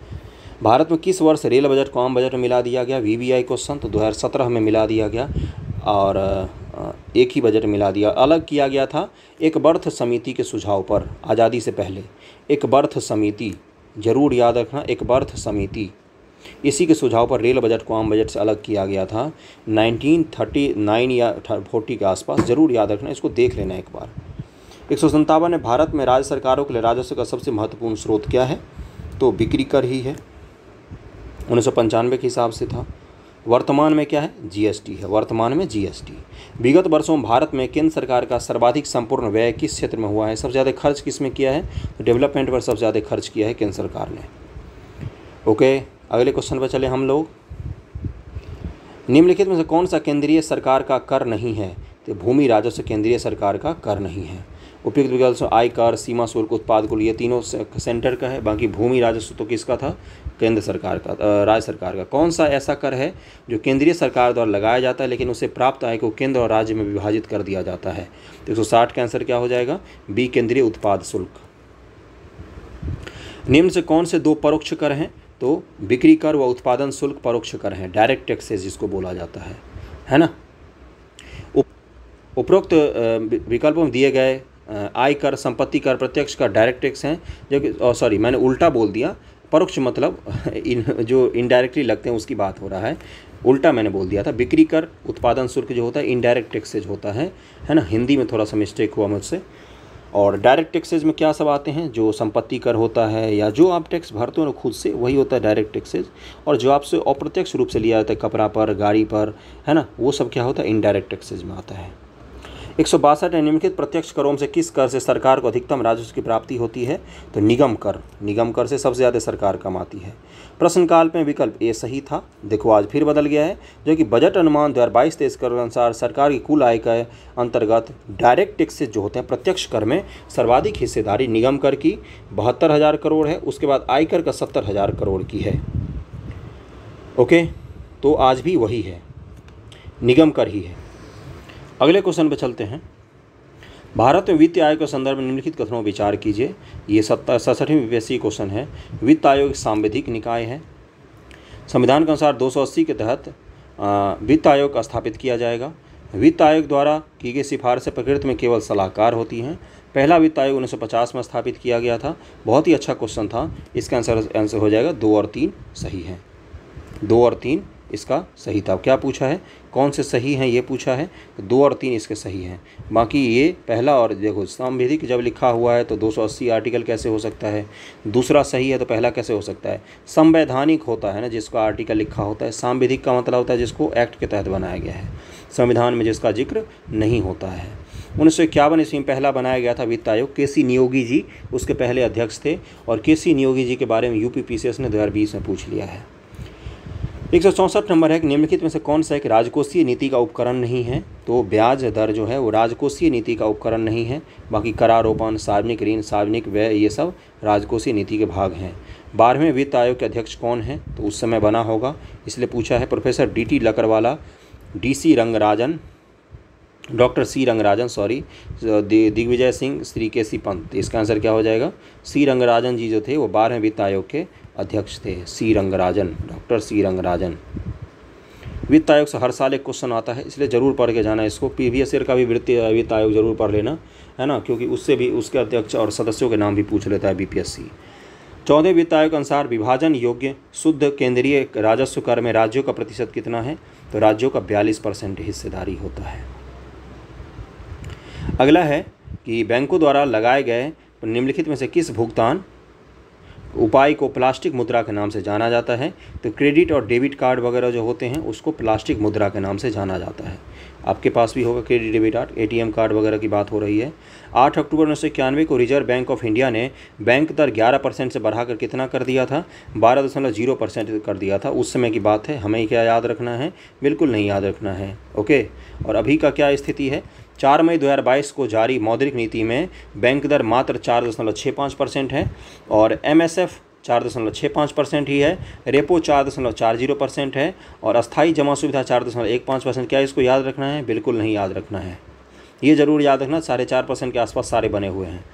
भारत में किस वर्ष रेल बजट को आम बजट में मिला दिया गया वीवीआई क्वेश्चन तो 2017 में मिला दिया गया और एक ही बजट मिला दिया अलग किया गया था एक बर्थ समिति के सुझाव पर आज़ादी से पहले एक बर्थ समिति जरूर याद रखना एक बर्थ समिति इसी के सुझाव पर रेल बजट को आम बजट से अलग किया गया था 1939 या फोर्टी के आसपास ज़रूर याद रखना इसको देख लेना एक बार एक सौ संतावन भारत में राज्य सरकारों के लिए राजस्व का सबसे महत्वपूर्ण स्रोत क्या है तो बिक्री कर ही है उन्नीस सौ पंचानवे के हिसाब से था वर्तमान में क्या है जीएसटी है वर्तमान में जीएसटी विगत वर्षों में भारत में केंद्र सरकार का सर्वाधिक संपूर्ण व्यय किस क्षेत्र में हुआ है सबसे ज़्यादा खर्च किस में किया है तो डेवलपमेंट पर सबसे ज़्यादा खर्च किया है केंद्र सरकार ने ओके अगले क्वेश्चन पर चले हम लोग निम्नलिखित में से कौन सा केंद्रीय सरकार का कर नहीं है तो भूमि राजस्व केंद्रीय सरकार का कर नहीं है उपयुक्त विकल्प आयकर सीमा शुल्क उत्पाद को ये तीनों सेंटर का है बाकी भूमि राजस्व तो किसका था केंद्र सरकार का राज्य सरकार का कौन सा ऐसा कर है जो केंद्रीय सरकार द्वारा लगाया जाता है लेकिन उसे प्राप्त आय को केंद्र और राज्य में विभाजित कर दिया जाता है एक सौ साठ का आंसर क्या हो जाएगा बी केंद्रीय उत्पाद शुल्क निम्न से कौन से दो परोक्ष कर हैं तो बिक्री कर व उत्पादन शुल्क परोक्ष कर हैं डायरेक्ट टैक्सेस जिसको बोला जाता है है ना उपरोक्त विकल्पों में दिए गए आय कर संपत्ति कर प्रत्यक्ष कर डायरेक्ट टैक्स हैं जबकि सॉरी मैंने उल्टा बोल दिया परोक्ष मतलब (laughs) इन जो इनडायरेक्टली लगते हैं उसकी बात हो रहा है उल्टा मैंने बोल दिया था बिक्री कर उत्पादन शुल्क जो होता है इनडायरेक्ट टैक्सेज होता है है ना हिंदी में थोड़ा सा मिस्टेक हुआ मुझसे और डायरेक्ट टैक्सेज में क्या सब आते हैं जो संपत्ति कर होता है या जो आप टैक्स भरते हो खुद से वही होता है डायरेक्ट टैक्सेज और जो आपसे अप्रत्यक्ष रूप से लिया जाता है कपड़ा पर गाड़ी पर है ना वो सब क्या होता है इनडायरेक्ट टैक्सेज में आता है एक सौ बासठ निम्नलिखित प्रत्यक्ष करों से किस कर से सरकार को अधिकतम राजस्व की प्राप्ति होती है तो निगम कर निगम कर से सबसे ज़्यादा सरकार कमाती है प्रश्नकाल में विकल्प ए सही था देखो आज फिर बदल गया है जो कि बजट अनुमान दो हज़ार बाईस तेईस के अनुसार सरकार की कुल आय के अंतर्गत डायरेक्ट टैक्सेस जो होते हैं प्रत्यक्ष कर में सर्वाधिक हिस्सेदारी निगम कर की बहत्तर हज़ार करोड़ है उसके बाद आयकर का सत्तर हज़ार करोड़ की है ओके तो आज भी वही है निगम कर ही है अगले क्वेश्चन पर चलते हैं भारत में वित्त आयोग के संदर्भ में निम्नलिखित कथनों पर विचार कीजिए ये सत्ता सड़सठवीं बीपीएससी क्वेश्चन है वित्त आयोग सांविधिक निकाय है संविधान के अनुसार 280 के तहत वित्त आयोग स्थापित किया जाएगा वित्त आयोग द्वारा की गई सिफारिशें प्रकृति में केवल सलाहकार होती हैं पहला वित्त आयोग 1950 में स्थापित किया गया था बहुत ही अच्छा क्वेश्चन था इसका आंसर आंसर हो जाएगा दो और तीन सही है दो और तीन इसका सही था क्या पूछा है कौन से सही हैं ये पूछा है तो दो और तीन इसके सही हैं बाकी ये पहला और देखो सांविधिक जब लिखा हुआ है तो 280 आर्टिकल कैसे हो सकता है दूसरा सही है तो पहला कैसे हो सकता है संवैधानिक होता है ना जिसका आर्टिकल लिखा होता है सांविधिक का मतलब होता है जिसको एक्ट के तहत बनाया गया है संविधान में जिसका जिक्र नहीं होता है उन्नीस सौ इक्यावन ईस्वी में पहला बनाया गया था वित्त आयोग के सी नियोगी जी उसके पहले अध्यक्ष थे और के सी नियोगी जी के बारे में U P P C S ने दो हज़ार बीस में पूछ लिया है एक सौ चौंसठ नंबर है कि निम्नलिखित में से कौन सा एक राजकोषीय नीति का उपकरण नहीं है तो ब्याज दर जो है वो राजकोषीय नीति का उपकरण नहीं है बाकी करारोपण सार्वजनिक ऋण सार्वजनिक व्यय ये सब राजकोषीय नीति के भाग हैं बारहवें वित्त आयोग के अध्यक्ष कौन है तो उस समय बना होगा इसलिए पूछा है professor D T Lakdawala D C Rangarajan doctor C Rangarajan sorry Digvijay Singh Shri K C Pant इसका आंसर क्या हो जाएगा सी रंगराजन जी जो थे वो बारहवें वित्त आयोग के अध्यक्ष थे C Rangarajan doctor C Rangarajan वित्त आयोग से हर साल एक क्वेश्चन आता है इसलिए ज़रूर पढ़ के जाना इसको प्रीवियस ईयर का भी वित्तीय वित्त आयोग जरूर पढ़ लेना है ना क्योंकि उससे भी उसके अध्यक्ष और सदस्यों के नाम भी पूछ लेता है बी पी एस सी चौदह वित्त आयोग के अनुसार विभाजन योग्य शुद्ध केंद्रीय राजस्व कर में राज्यों का प्रतिशत कितना है तो राज्यों का बयालीस परसेंट हिस्सेदारी होता है अगला है कि बैंकों द्वारा लगाए गए निम्नलिखित में से किस भुगतान उपाय को प्लास्टिक मुद्रा के नाम से जाना जाता है तो क्रेडिट और डेबिट कार्ड वगैरह जो होते हैं उसको प्लास्टिक मुद्रा के नाम से जाना जाता है आपके पास भी होगा credit debit card A card वगैरह की बात हो रही है आठ अक्टूबर उन्नीस सौ इक्यानवे को रिजर्व बैंक ऑफ इंडिया ने बैंक दर ग्यारह परसेंट से बढ़ाकर कितना कर दिया था बारह दशमलव जीरो परसेंट कर दिया था उस समय की बात है हमें क्या याद रखना है बिल्कुल नहीं याद रखना है ओके और अभी का क्या स्थिति है चार मई 2022 को जारी मौद्रिक नीति में बैंक दर मात्र चार दशमलव छः पाँच परसेंट है और एम एस एफ चार दशमलव छः पाँच परसेंट ही है रेपो चार दशमलव चार जीरो परसेंट है और अस्थाई जमा सुविधा चार दशमलव एक पाँच परसेंट क्या इसको याद रखना है बिल्कुल नहीं याद रखना है ये ज़रूर याद रखना साढ़े चार परसेंट के आसपास सारे बने हुए हैं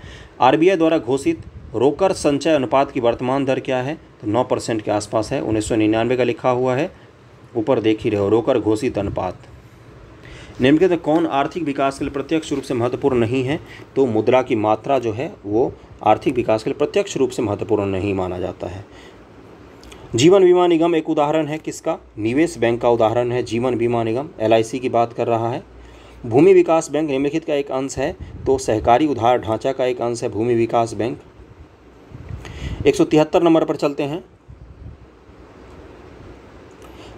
आर द्वारा घोषित रोकर संचय अनुपात की वर्तमान दर क्या है तो नौ परसेंट के आसपास है उन्नीस सौ निन्यानवे का लिखा हुआ है ऊपर देख ही रहे हो रोकर घोषित अनुपात निम्नलिखित में कौन आर्थिक विकास के लिए प्रत्यक्ष रूप से महत्वपूर्ण नहीं है तो मुद्रा की मात्रा जो है वो आर्थिक विकास के लिए प्रत्यक्ष रूप से महत्वपूर्ण नहीं माना जाता है जीवन बीमा निगम एक उदाहरण है किसका निवेश बैंक का उदाहरण है जीवन बीमा निगम एल की बात कर रहा है भूमि विकास बैंक निम्नलिखित का एक अंश है तो सहकारी उधार ढांचा का एक अंश है भूमि विकास बैंक एक नंबर पर चलते हैं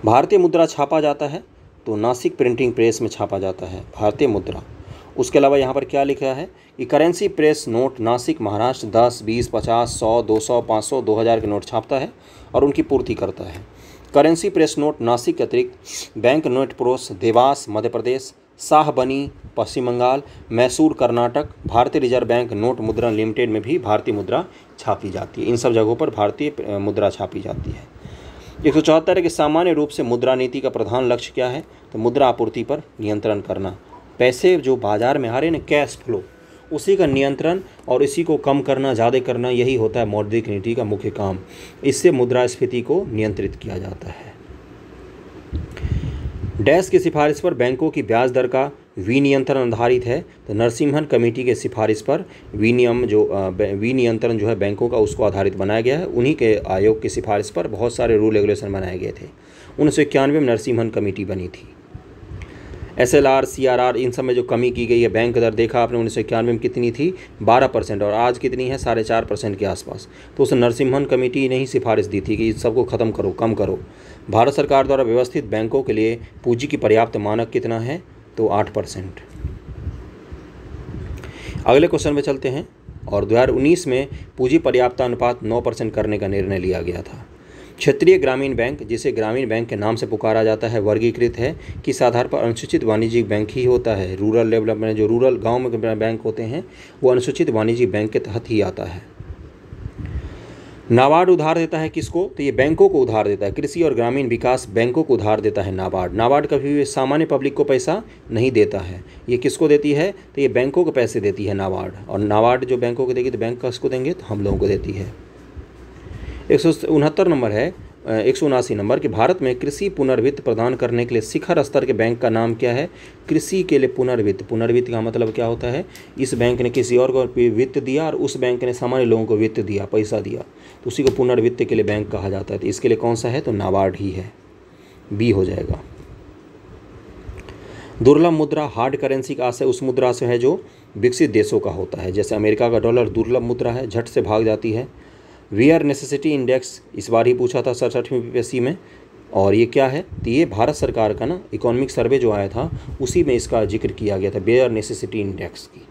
भारतीय मुद्रा छापा जाता है तो नासिक प्रिंटिंग प्रेस में छापा जाता है भारतीय मुद्रा उसके अलावा यहाँ पर क्या लिखा है कि currency press note Nasik Maharashtra दस बीस पचास सौ दो सौ पाँच सौ दो हज़ार के नोट छापता है और उनकी पूर्ति करता है करेंसी प्रेस नोट नासिक के अतिरिक्त bank note press Dewas Madhya Pradesh साहबनी पश्चिम बंगाल मैसूर कर्नाटक भारतीय रिजर्व बैंक नोट मुद्रा लिमिटेड में भी भारतीय मुद्रा छापी जाती है इन सब जगहों पर भारतीय मुद्रा छापी जाती है एक सौ चौहत्तर है कि सामान्य रूप से मुद्रा नीति का प्रधान लक्ष्य क्या है तो मुद्रा आपूर्ति पर नियंत्रण करना पैसे जो बाजार में आ रहे हैं ना कैश फ्लो उसी का नियंत्रण और इसी को कम करना ज़्यादा करना यही होता है मौद्रिक नीति का मुख्य काम इससे मुद्रास्फीति को नियंत्रित किया जाता है डैश की सिफारिश पर बैंकों की ब्याज दर का विनियंत्रण आधारित है तो नरसिम्हन कमेटी के सिफारिश पर विनियम जो विनियंत्रण जो है बैंकों का उसको आधारित बनाया गया है उन्हीं के आयोग की सिफारिश पर बहुत सारे रूल रेगुलेशन बनाए गए थे उन्नीस सौ इक्यानवे में नरसिम्हन कमेटी बनी थी S L R C R R इन सब में जो कमी की गई है बैंक दर देखा आपने उन्नीस सौ इक्यानवे में कितनी थी बारह परसेंट और आज कितनी है साढ़े चार परसेंट के आसपास तो उस नरसिम्हन कमेटी ने ही सिफारिश दी थी कि इस सबको ख़त्म करो कम करो भारत सरकार द्वारा व्यवस्थित बैंकों के लिए पूंजी की पर्याप्त मानक कितना है तो आठ परसेंट अगले क्वेश्चन में चलते हैं और दो हज़ार उन्नीस में पूंजी पर्याप्त अनुपात नौ परसेंट करने का निर्णय लिया गया था क्षेत्रीय ग्रामीण बैंक जिसे ग्रामीण बैंक के नाम से पुकारा जाता है वर्गीकृत है किस आधार पर अनुसूचित वाणिज्यिक बैंक ही होता है रूरल डेवलपमेंट जो रूरल गांव में बैंक होते हैं वो अनुसूचित वाणिज्यिक बैंक के तहत ही आता है नाबार्ड उधार देता है किसको तो ये बैंकों को उधार देता है कृषि और ग्रामीण विकास बैंकों को उधार देता है नाबार्ड नाबार्ड कभी भी सामान्य पब्लिक को पैसा नहीं देता है ये किसको देती है तो ये बैंकों को पैसे देती है नाबार्ड और नाबार्ड जो बैंकों को देगी तो बैंक किसको देंगे तो हम लोगों को देती है एक सौ उनहत्तर नंबर है एक सौ उनासी नंबर कि भारत में कृषि पुनर्वित्त प्रदान करने के लिए शिखर स्तर के बैंक का नाम क्या है कृषि के लिए पुनर्वित्त पुनर्वित्त का मतलब क्या होता है इस बैंक ने किसी और को वित्त दिया और उस बैंक ने सामान्य लोगों को वित्त दिया पैसा दिया तो उसी को पुनर्वित्त के लिए बैंक कहा जाता है तो इसके लिए कौन सा है तो नाबार्ड ही है बी हो जाएगा दुर्लभ मुद्रा हार्ड करेंसी का आशय उस मुद्रा से है जो विकसित देशों का होता है जैसे अमेरिका का डॉलर दुर्लभ मुद्रा है झट से भाग जाती है वियर नेसेसिटी इंडेक्स इस बार ही पूछा था सड़सठवीं पी में और ये क्या है तो ये भारत सरकार का ना इकोनॉमिक सर्वे जो आया था उसी में इसका जिक्र किया गया था बेयर नेसेसिटी इंडेक्स की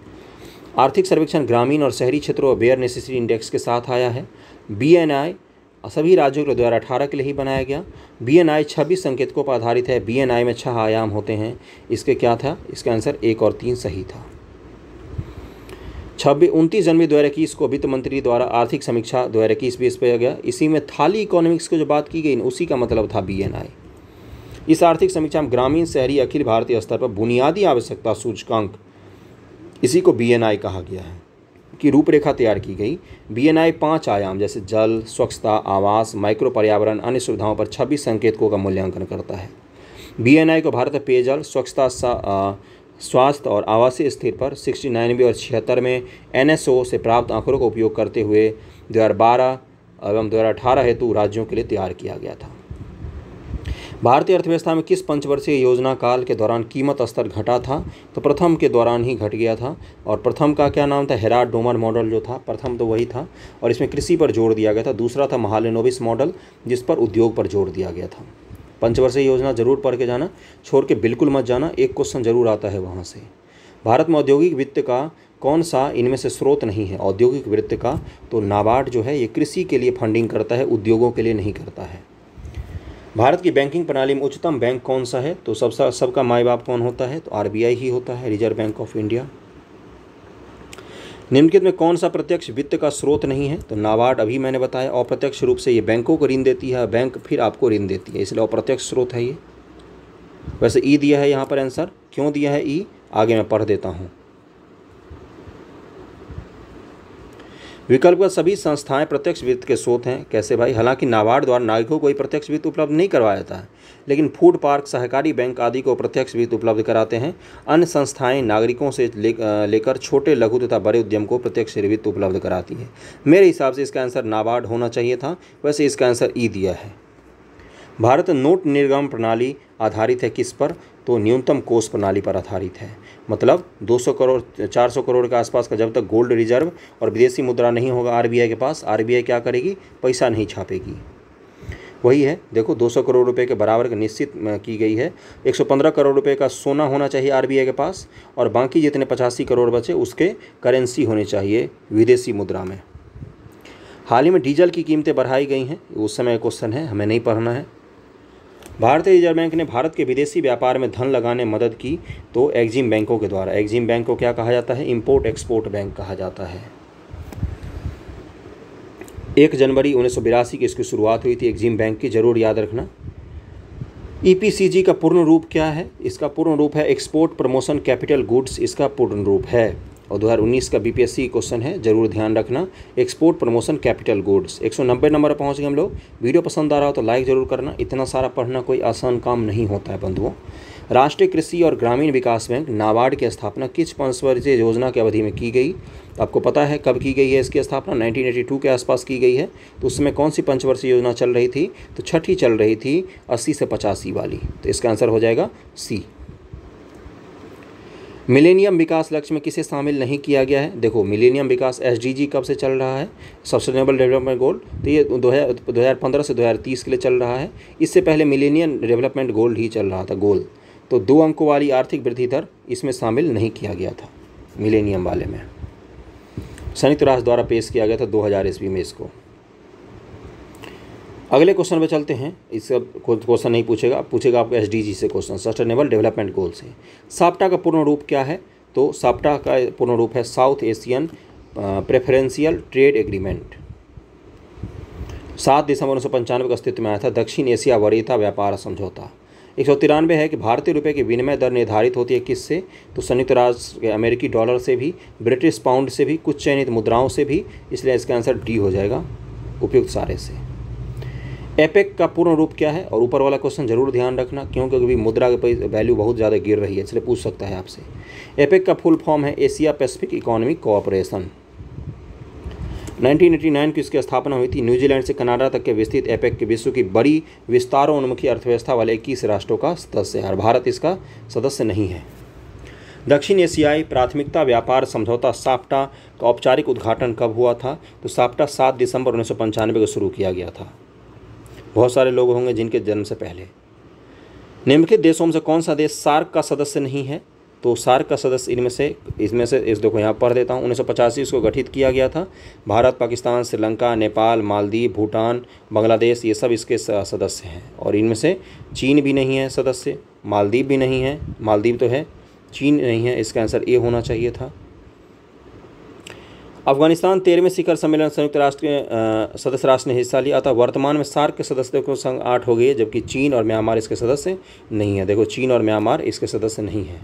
आर्थिक सर्वेक्षण ग्रामीण और शहरी क्षेत्रों और बेयर नेसेसिटी इंडेक्स के साथ आया है बी एन आई सभी राज्यों के द्वारा अठारह के लिए ही बनाया गया बी एन आई छब्बीस संकेतकों पर आधारित है बी एन आई में छः आयाम होते हैं इसके क्या था इसका आंसर एक और तीन सही था छब्बीस उनतीस जनवरी दो हज़ार इक्कीस को वित्त मंत्री द्वारा आर्थिक समीक्षा दो हज़ार इक्कीस बीस पर गया इसी में थाली इकोनॉमिक्स की जो बात की गई उसी का मतलब था बी इस आर्थिक समीक्षा में ग्रामीण शहरी अखिल भारतीय स्तर पर बुनियादी आवश्यकता सूचकांक इसी को बी कहा गया है की रूपरेखा तैयार की गई बी एन आई पाँच आयाम जैसे जल स्वच्छता आवास माइक्रो पर्यावरण अन्य सुविधाओं पर छब्बीस संकेतकों का मूल्यांकन करता है बी एन आई को भारत पेयजल स्वच्छता स्वास्थ्य और आवासीय स्थिर पर सिक्सटी नाइनवे और छिहत्तर में ओ से प्राप्त आंकड़ों का उपयोग करते हुए दो हज़ार बारह एवं दो हज़ार अठारह हेतु राज्यों के लिए तैयार किया गया था भारतीय अर्थव्यवस्था में किस पंचवर्षीय योजना काल के दौरान कीमत स्तर घटा था तो प्रथम के दौरान ही घट गया था और प्रथम का क्या नाम था हेराड डोमर मॉडल जो था प्रथम तो वही था और इसमें कृषि पर जोर दिया गया था दूसरा था महालिनोविस मॉडल जिस पर उद्योग पर जोर दिया गया था पंचवर्षीय योजना जरूर पढ़ के जाना छोड़ के बिल्कुल मत जाना एक क्वेश्चन जरूर आता है वहाँ से भारत में औद्योगिक वित्त का कौन सा इनमें से स्रोत नहीं है औद्योगिक वित्त का तो नाबार्ड जो है ये कृषि के लिए फंडिंग करता है उद्योगों के लिए नहीं करता है भारत की बैंकिंग प्रणाली में उच्चतम बैंक कौन सा है तो सब सबका माए बाप कौन होता है तो आरबीआई ही होता है रिजर्व बैंक ऑफ इंडिया निम्नलिखित में कौन सा प्रत्यक्ष वित्त का स्रोत नहीं है तो नाबार्ड अभी मैंने बताया अप्रत्यक्ष रूप से ये बैंकों को ऋण देती है बैंक फिर आपको ऋण देती है इसलिए अप्रत्यक्ष स्रोत है ये वैसे ई दिया है यहाँ पर आंसर क्यों दिया है ई आगे मैं पढ़ देता हूँ विकल्प का सभी संस्थाएं प्रत्यक्ष वित्त के स्रोत हैं कैसे भाई हालांकि नाबार्ड द्वारा नागरिकों को ही प्रत्यक्ष वित्त उपलब्ध नहीं करवाया जाता है लेकिन फूड पार्क सहकारी बैंक आदि को प्रत्यक्ष वित्त उपलब्ध कराते हैं अन्य संस्थाएं नागरिकों से ले, लेकर छोटे लघु तथा बड़े उद्यम को प्रत्यक्ष वित्त उपलब्ध कराती है मेरे हिसाब से इसका आंसर नाबार्ड होना चाहिए था वैसे इसका आंसर ई दिया है भारत नोट निर्गम प्रणाली आधारित है किस पर तो न्यूनतम कोष प्रणाली पर आधारित है मतलब 200 करोड़ 400 करोड़ के आसपास का जब तक गोल्ड रिजर्व और विदेशी मुद्रा नहीं होगा आरबीआई के पास आरबीआई क्या करेगी पैसा नहीं छापेगी वही है देखो 200 करोड़ रुपए के बराबर निश्चित की गई है 115 करोड़ रुपए का सोना होना चाहिए आरबीआई के पास और बाकी जितने पचासी करोड़ बचे उसके करेंसी होने चाहिए विदेशी मुद्रा में हाल ही में डीजल की कीमतें बढ़ाई गई हैं उस समय क्वेश्चन है हमें नहीं पढ़ना है भारतीय रिजर्व बैंक ने भारत के विदेशी व्यापार में धन लगाने मदद की तो एग्जिम बैंकों के द्वारा एग्जिम बैंक को क्या कहा जाता है इम्पोर्ट एक्सपोर्ट बैंक कहा जाता है एक जनवरी उन्नीस की इसकी शुरुआत हुई थी एग्जिम बैंक की जरूर याद रखना ई e का पूर्ण रूप क्या है इसका पूर्ण रूप है एक्सपोर्ट प्रमोशन कैपिटल गुड्स इसका पूर्ण रूप है और 2019 का बीपीएससी क्वेश्चन है जरूर ध्यान रखना export promotion capital goods 190 number पर पहुँच गए हम लोग वीडियो पसंद आ रहा हो तो लाइक ज़रूर करना इतना सारा पढ़ना कोई आसान काम नहीं होता है बंधुओं राष्ट्रीय कृषि और ग्रामीण विकास बैंक नाबार्ड की स्थापना किस पंचवर्षीय योजना के अवधि में की गई आपको पता है कब की गई है इसकी स्थापना 1982 के आसपास की गई है तो उसमें कौन सी पंचवर्षीय योजना चल रही थी तो छठी चल रही थी अस्सी से पचासी वाली तो इसका आंसर हो जाएगा सी मिलेनियम विकास लक्ष्य में किसे शामिल नहीं किया गया है देखो मिलेनियम विकास एस कब से चल रहा है सस्टेनेबल डेवलपमेंट गोल तो ये दो हज़ार पंद्रह से दो हज़ार तीस के लिए चल रहा है इससे पहले मिलेनियम डेवलपमेंट गोल ही चल रहा था गोल तो दो अंकों वाली आर्थिक वृद्धि दर इसमें शामिल नहीं किया गया था मिलेनियम वाले में संयुक्त राष्ट्र द्वारा पेश किया गया था दो हज़ार ईस्वी में इसको अगले क्वेश्चन पे चलते हैं इसका क्वेश्चन नहीं पूछेगा पूछेगा आपको एस से क्वेश्चन सस्टेनेबल डेवलपमेंट गोल्स से साप्टा का पूर्ण रूप क्या है तो साप्टा का पूर्ण रूप है South Asian preferential trade agreement सात दिसंबर उन्नीस सौ पंचानवे का अस्तित्व में आया था दक्षिण एशिया वरीयता व्यापार समझौता एक सौ तिरानवे है कि भारतीय रुपये की विनिमय दर निर्धारित होती है किससे तो संयुक्त राष्ट्र के अमेरिकी डॉलर से भी ब्रिटिश पाउंड से भी कुछ चयनित मुद्राओं से भी इसलिए इसका आंसर डी हो जाएगा उपयुक्त सारे से एपेक का पूर्ण रूप क्या है और ऊपर वाला क्वेश्चन जरूर ध्यान रखना क्योंकि अभी मुद्रा की वैल्यू बहुत ज़्यादा गिर रही है इसलिए पूछ सकता है आपसे एपेक का फुल फॉर्म है एशिया पैसिफिक इकोनॉमिक कोऑपरेशन 1989 की इसकी स्थापना हुई थी न्यूजीलैंड से कनाडा तक के विस्तृत एपेक के विश्व की बड़ी विस्तारों उन्मुखी अर्थव्यवस्था वाले इक्कीस राष्ट्रों का सदस्य है और भारत इसका सदस्य नहीं है दक्षिण एशियाई प्राथमिकता व्यापार समझौता साप्टा का औपचारिक उद्घाटन कब हुआ था तो साप्टा सात दिसंबर उन्नीस को शुरू किया गया था बहुत सारे लोग होंगे जिनके जन्म से पहले निम्नलिखित देशों में से कौन सा देश सार्क का सदस्य नहीं है तो सार्क का सदस्य इनमें से इसमें से इस देखो यहाँ पढ़ देता हूँ उन्नीस सौ पचासी इसको गठित किया गया था भारत पाकिस्तान श्रीलंका नेपाल मालदीव भूटान बांग्लादेश ये सब इसके सदस्य हैं और इनमें से चीन भी नहीं है सदस्य मालदीव भी नहीं है मालदीव तो है चीन नहीं है इसका आंसर ए होना चाहिए था अफगानिस्तान तेरहवें शिखर सम्मेलन संयुक्त राष्ट्र के सदस्य राष्ट्र ने हिस्सा लिया अतः वर्तमान में सार्क के सदस्यों को संघ आठ हो गई है जबकि चीन और म्यांमार इसके सदस्य नहीं है देखो चीन और म्यांमार इसके सदस्य नहीं है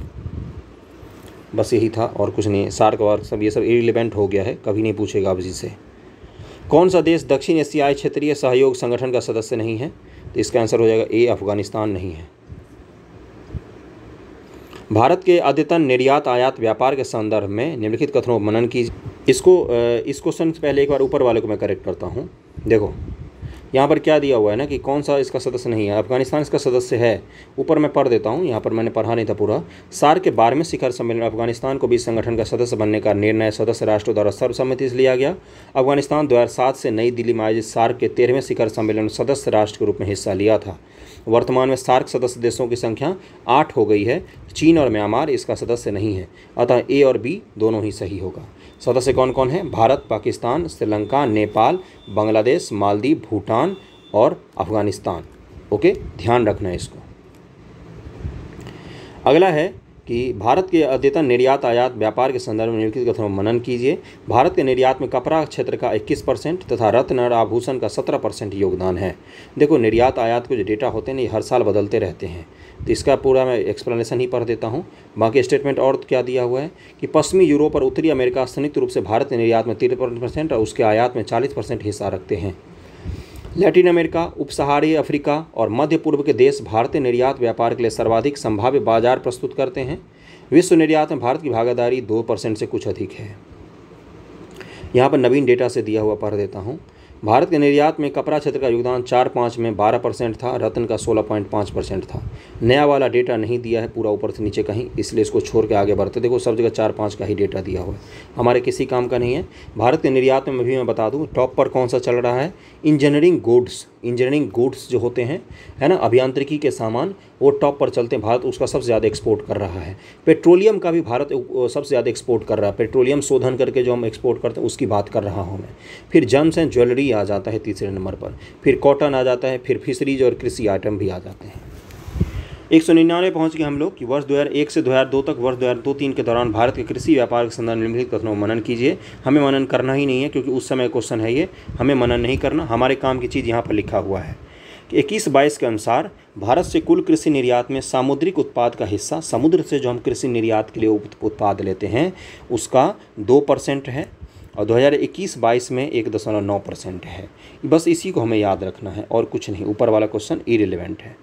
बस यही था और कुछ नहीं सार्क वार्क सब ये सब इरिलेवेंट हो गया है कभी नहीं पूछेगा आप जी से कौन सा देश दक्षिण एशियाई क्षेत्रीय सहयोग संगठन का सदस्य नहीं है तो इसका आंसर हो जाएगा ए अफगानिस्तान नहीं है भारत के अद्यतन निर्यात आयात व्यापार के संदर्भ में निम्नलिखित कथनों मनन की इसको इस क्वेश्चन से पहले एक बार ऊपर वाले को मैं करेक्ट करता हूँ देखो यहाँ पर क्या दिया हुआ है ना कि कौन सा इसका सदस्य नहीं है अफगानिस्तान इसका सदस्य है ऊपर मैं पढ़ देता हूँ यहाँ पर मैंने पढ़ा नहीं था पूरा सार के बारहवें शिखर सम्मेलन अफगानिस्तान को भी संगठन का सदस्य बनने का निर्णय सदस्य राष्ट्रों द्वारा सर्वसम्मति से लिया गया अफगानिस्तान दो से नई दिल्ली में आयोजित सार्क के तेरहवें शिखर सम्मेलन सदस्य राष्ट्र के रूप में हिस्सा लिया था वर्तमान में सार्क सदस्य देशों की संख्या आठ हो गई है चीन और म्यांमार इसका सदस्य नहीं है अतः ए और बी दोनों ही सही होगा सदस्य कौन कौन हैं भारत पाकिस्तान श्रीलंका नेपाल बांग्लादेश मालदीव भूटान और अफगानिस्तान ओके ध्यान रखना है इसको अगला है कि भारत के अद्यतन निर्यात आयात व्यापार के संदर्भ में निम्नलिखित कथनों का मनन कीजिए भारत के निर्यात में कपड़ा क्षेत्र का 21 परसेंट तथा रत्न और आभूषण का 17 परसेंट योगदान है देखो निर्यात आयात के जो डेटा होते हैं ये हर साल बदलते रहते हैं तो इसका पूरा मैं एक्सप्लेनेशन ही पढ़ देता हूँ बाकी स्टेटमेंट और क्या दिया हुआ है कि पश्चिमी यूरोप और उत्तरी अमेरिका संयुक्त रूप से भारत के निर्यात में तिरपन परसेंट और उसके आयात में चालीस परसेंट हिस्सा रखते हैं लैटिन अमेरिका उपसहारी अफ्रीका और मध्य पूर्व के देश भारतीय निर्यात व्यापार के लिए सर्वाधिक संभाव्य बाजार प्रस्तुत करते हैं विश्व निर्यात में भारत की भागीदारी दो परसेंट से कुछ अधिक है यहाँ पर नवीन डेटा से दिया हुआ पढ़ देता हूँ भारत के निर्यात में कपड़ा क्षेत्र का योगदान चार पाँच में बारह परसेंट था रतन का सोलह पॉइंट पाँच परसेंट था नया वाला डेटा नहीं दिया है पूरा ऊपर से नीचे कहीं इसलिए इसको छोड़ के आगे बढ़ते देखो सब जगह चार पाँच का ही डेटा दिया हुआ है हमारे किसी काम का नहीं है भारत के निर्यात में भी मैं बता दूँ टॉप पर कौन सा चल रहा है इंजीनियरिंग गुड्स इंजीनियरिंग गुड्स जो होते हैं है ना अभियांत्रिकी के सामान वो टॉप पर चलते हैं भारत उसका सबसे ज़्यादा एक्सपोर्ट कर रहा है पेट्रोलियम का भी भारत सबसे ज़्यादा एक्सपोर्ट कर रहा है पेट्रोलियम शोधन करके जो हम एक्सपोर्ट करते हैं उसकी बात कर रहा हूँ मैं फिर जम्स एंड ज्वेलरी आ जाता है तीसरे नंबर पर फिर कॉटन आ जाता है फिर फिशरीज और कृषि आइटम भी आ जाते हैं एक सौ निन्यानवे पहुँच गए हम लोग कि वर्ष 2001 से 2002 तक वर्ष 2002 तीन के दौरान भारत के कृषि व्यापार के संदर्भ में निम्नलिखित कथनों मनन कीजिए हमें मनन करना ही नहीं है क्योंकि उस समय क्वेश्चन है ये हमें मनन नहीं करना हमारे काम की चीज़ यहाँ पर लिखा हुआ है कि इक्कीस बाईस के अनुसार भारत से कुल कृषि निर्यात में सामुद्रिक उत्पाद का हिस्सा समुद्र से जो हम कृषि निर्यात के लिए उत्पाद लेते हैं उसका दो परसेंट है और 2021-22 में एक दशमलव नौ परसेंट है बस इसी को हमें याद रखना है और कुछ नहीं ऊपर वाला क्वेश्चन इरेलीवेंट है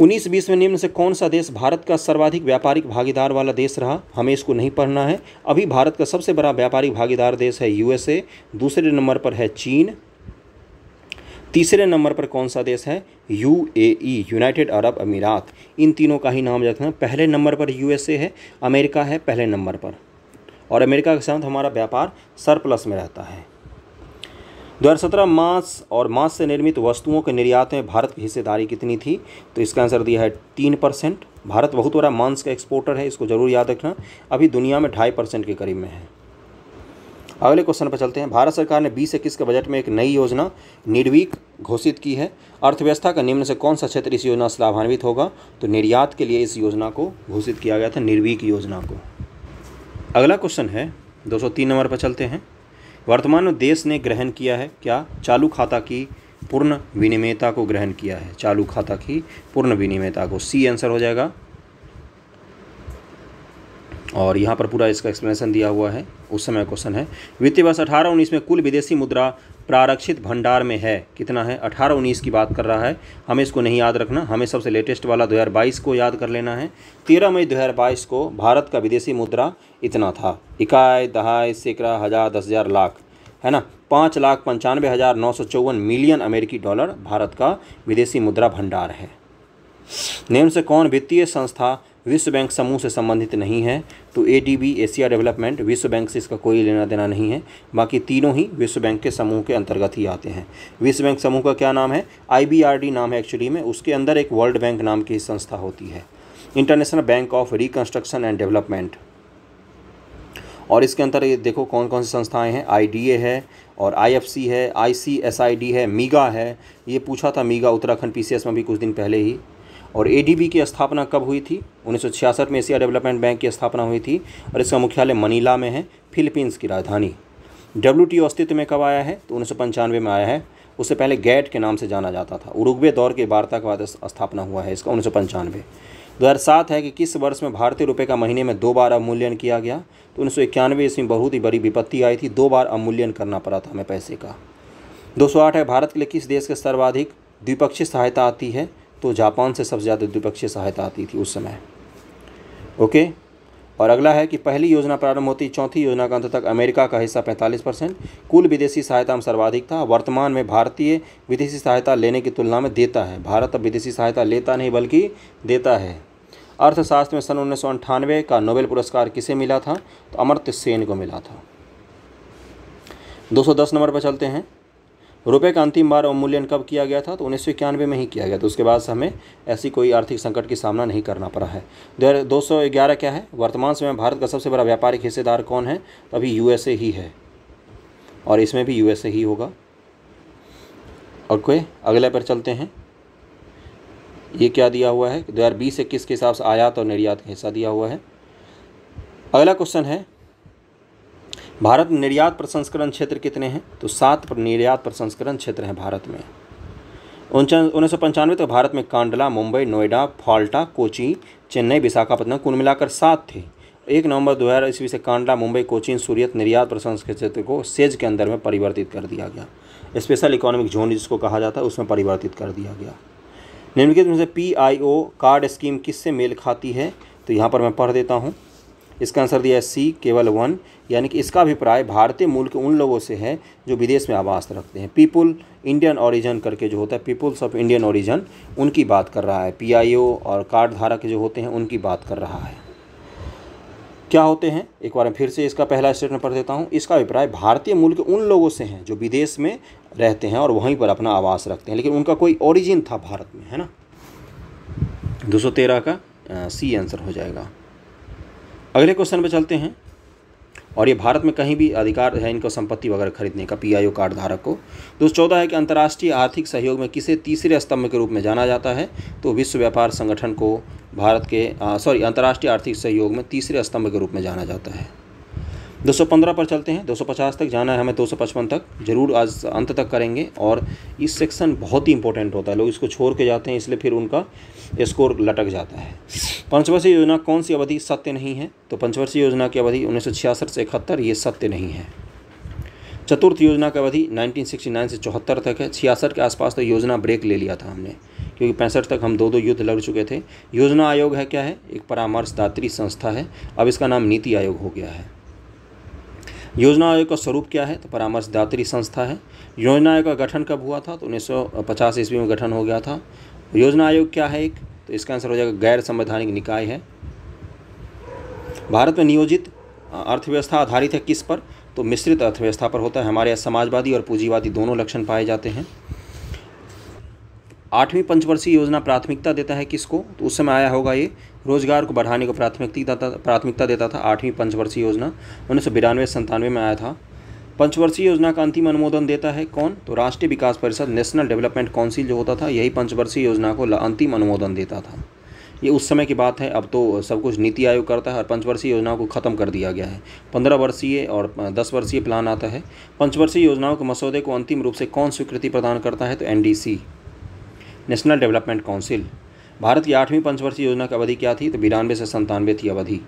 उन्नीस बीस में निम्न से कौन सा देश भारत का सर्वाधिक व्यापारिक भागीदार वाला देश रहा हमें इसको नहीं पढ़ना है अभी भारत का सबसे बड़ा व्यापारिक भागीदार देश है यूएसए दूसरे नंबर पर है चीन तीसरे नंबर पर कौन सा देश है यू यूनाइटेड अरब अमीरात इन तीनों का ही नाम रखना पहले नंबर पर यूएसए है अमेरिका है पहले नंबर पर और अमेरिका के साथ हमारा व्यापार सरप्लस में रहता है 2017 मांस और मांस से निर्मित वस्तुओं के निर्यात में भारत की हिस्सेदारी कितनी थी तो इसका आंसर दिया है तीन परसेंट भारत बहुत बड़ा मांस का एक्सपोर्टर है इसको जरूर याद रखना अभी दुनिया में ढाई परसेंट के करीब में है अगले क्वेश्चन पर चलते हैं भारत सरकार ने बीस इक्कीस के बजट में एक नई योजना निर्वीक घोषित की है अर्थव्यवस्था का निम्न से कौन सा क्षेत्र इस योजना से लाभान्वित होगा तो निर्यात के लिए इस योजना को घोषित किया गया था निर्वीक योजना को अगला क्वेश्चन है दो नंबर पर चलते हैं वर्तमान में देश ने ग्रहण किया है क्या चालू खाता की पूर्ण विनिमयता को ग्रहण किया है चालू खाता की पूर्ण विनिमयता को सी आंसर हो जाएगा और यहाँ पर पूरा इसका एक्सप्लेनेशन दिया हुआ है उस समय क्वेश्चन है वित्तीय वर्ष अठारह उन्नीस में कुल विदेशी मुद्रा प्रारक्षित भंडार में है कितना है अठारह उन्नीस की बात कर रहा है हमें इसको नहीं याद रखना हमें सबसे लेटेस्ट वाला 2022 को याद कर लेना है तेरह मई 2022 को भारत का विदेशी मुद्रा इतना था इकाई दहाई सैकड़ा हज़ार दस हज़ार लाख है ना पाँच लाख पंचानवे हज़ार नौ सौ चौवन मिलियन अमेरिकी डॉलर भारत का विदेशी मुद्रा भंडार है निम्न से कौन वित्तीय संस्था विश्व बैंक समूह से संबंधित नहीं है तो ए डी एशिया डेवलपमेंट विश्व बैंक से इसका कोई लेना देना नहीं है बाकी तीनों ही विश्व बैंक के समूह के अंतर्गत ही आते हैं विश्व बैंक समूह का क्या नाम है आई नाम है एक्चुअली में उसके अंदर एक वर्ल्ड बैंक नाम की संस्था होती है International Bank of Reconstruction and Development और इसके अंदर ये देखो कौन कौन सी संस्थाएं हैं ए है और सी है डी है मीगा है ये पूछा था मीगा उत्तराखंड एस में भी कुछ दिन पहले ही और एडीबी की स्थापना कब हुई थी उन्नीस में एशिया डेवलपमेंट बैंक की स्थापना हुई थी और इसका मुख्यालय मनीला में है फिलीपींस की राजधानी डब्ल्यू अस्तित्व में कब आया है तो उन्नीस में आया है उससे पहले गैट के नाम से जाना जाता था उरुग्वे दौर के वार्ता के बाद स्थापना हुआ है इसका उन्नीस सौ पंचानवे दो हज़ार सात है कि किस वर्ष में भारतीय रुपये का महीने में दो बार अवमूल्यन किया गया तो उन्नीस सौ इक्यानवे इसमें बहुत ही बड़ी विपत्ति आई थी दो बार अवमूल्यन करना पड़ा था हमें पैसे का दो सौ आठ है भारत के लिए किस देश के सर्वाधिक द्विपक्षीय सहायता आती है तो जापान से सबसे ज़्यादा द्विपक्षीय सहायता आती थी उस समय ओके और अगला है कि पहली योजना प्रारंभ होती चौथी योजना का अंत तक अमेरिका का हिस्सा 45 परसेंट कुल विदेशी सहायता में सर्वाधिक था वर्तमान में भारतीय विदेशी सहायता लेने की तुलना में देता है भारत अब विदेशी सहायता लेता नहीं बल्कि देता है अर्थशास्त्र में सन उन्नीस का नोबेल पुरस्कार किसे मिला था तो अमर्त्य सेन को मिला था 210 नंबर पर चलते हैं रुपये का अंतिम बार अवमूल्यन कब किया गया था तो उन्नीस सौ इक्यानवे में ही किया गया तो उसके बाद से हमें ऐसी कोई आर्थिक संकट की सामना नहीं करना पड़ा है दो सौ ग्यारह क्या है वर्तमान समय भारत का सबसे बड़ा व्यापारिक हिस्सेदार कौन है तो अभी यूएसए ही है और इसमें भी यूएसए ही होगा ओके अगले पर चलते हैं ये क्या दिया हुआ है दो हज़ार बीस इक्कीस के हिसाब से आयात और निर्यात का हिस्सा दिया हुआ है अगला क्वेश्चन है भारत में निर्यात प्रसंस्करण क्षेत्र कितने हैं तो सात निर्यात प्रसंस्करण क्षेत्र हैं भारत में उन्नीस सौ पंचानवे तक भारत में कांडला मुंबई नोएडा फाल्टा कोची चेन्नई विशाखापट्टनम कुल मिलाकर सात थे एक नवंबर दो हज़ार ईस्वी से कांडला मुंबई कोचीन सूर्यत निर्यात प्रसंस्करण क्षेत्र को सेज के अंदर में परिवर्तित कर दिया गया स्पेशल इकोनॉमिक जोन जिसको कहा जाता है उसमें परिवर्तित कर दिया गया निम्नलिखित में से पी कार्ड स्कीम किससे मेल खाती है तो यहाँ पर मैं पढ़ देता हूँ इसका आंसर दिया है सी केवल वन यानी कि इसका अभिप्राय भारतीय मूल के उन लोगों से है जो विदेश में आवास रखते हैं पीपुल इंडियन ओरिजन करके जो होता है पीपुल्स ऑफ इंडियन ओरिजन उनकी बात कर रहा है पीआईओ और कार्ड धारक जो होते हैं उनकी बात कर रहा है क्या होते हैं एक बार फिर से इसका पहला स्टेटमेंट पढ़ देता हूँ इसका अभिप्राय भारतीय मूल के उन लोगों से हैं जो विदेश में रहते हैं और वहीं पर अपना आवास रखते हैं लेकिन उनका कोई ओरिजिन था भारत में है ना दो का सी आंसर हो जाएगा अगले क्वेश्चन पर चलते हैं और ये भारत में कहीं भी अधिकार है इनको संपत्ति वगैरह खरीदने का पीआईओ कार्ड धारक को दो तो चौदह है कि अंतर्राष्ट्रीय आर्थिक सहयोग में किसे तीसरे स्तंभ के रूप में जाना जाता है तो विश्व व्यापार संगठन को भारत के सॉरी अंतर्राष्ट्रीय आर्थिक सहयोग में तीसरे स्तंभ के रूप में जाना जाता है 215 पर चलते हैं 250 तक जाना है हमें 255 तक ज़रूर आज अंत तक करेंगे और इस सेक्शन बहुत ही इंपॉर्टेंट होता है लोग इसको छोड़ के जाते हैं इसलिए फिर उनका स्कोर लटक जाता है पंचवर्षीय योजना कौन सी अवधि सत्य नहीं है तो पंचवर्षीय योजना की अवधि उन्नीस से इकहत्तर ये सत्य नहीं है चतुर्थ योजना की अवधि 1969 से चौहत्तर तक है छियासठ के आसपास तो योजना ब्रेक ले लिया था हमने क्योंकि पैंसठ तक हम दो दो युद्ध लड़ चुके थे योजना आयोग है क्या है एक परामर्शदात्री संस्था है अब इसका नाम नीति आयोग हो गया है योजना आयोग का स्वरूप क्या है तो परामर्शदात्री संस्था है योजना आयोग का गठन कब हुआ था तो 1950 ईस्वी में गठन हो गया था योजना आयोग क्या है एक तो इसका आंसर हो जाएगा गैर संवैधानिक निकाय है भारत में नियोजित अर्थव्यवस्था आधारित है किस पर तो मिश्रित अर्थव्यवस्था पर होता है हमारे यहाँ समाजवादी और पूंजीवादी दोनों लक्षण पाए जाते हैं आठवीं पंचवर्षीय योजना प्राथमिकता देता है किसको तो उस समय आया होगा ये रोजगार को बढ़ाने को प्राथमिकता प्राथमिकता देता था आठवीं पंचवर्षीय योजना उन्नीस सौ बिरानवे संतानवे में आया था पंचवर्षीय योजना का अंतिम अनुमोदन देता है कौन तो राष्ट्रीय विकास परिषद नेशनल डेवलपमेंट काउंसिल जो होता था यही पंचवर्षीय योजना को अंतिम अनुमोदन देता था ये उस समय की बात है अब तो सब कुछ नीति आयोग करता है और पंचवर्षीय योजनाओं को ख़त्म कर दिया गया है पंद्रह वर्षीय और दस वर्षीय प्लान आता है पंचवर्षीय योजनाओं के मसौदे को अंतिम रूप से कौन स्वीकृति प्रदान करता है तो एनडीसी नेशनल डेवलपमेंट काउंसिल भारत की आठवीं पंचवर्षीय योजना की अवधि क्या थी तो बिरानवे से संतानवे थी अवधि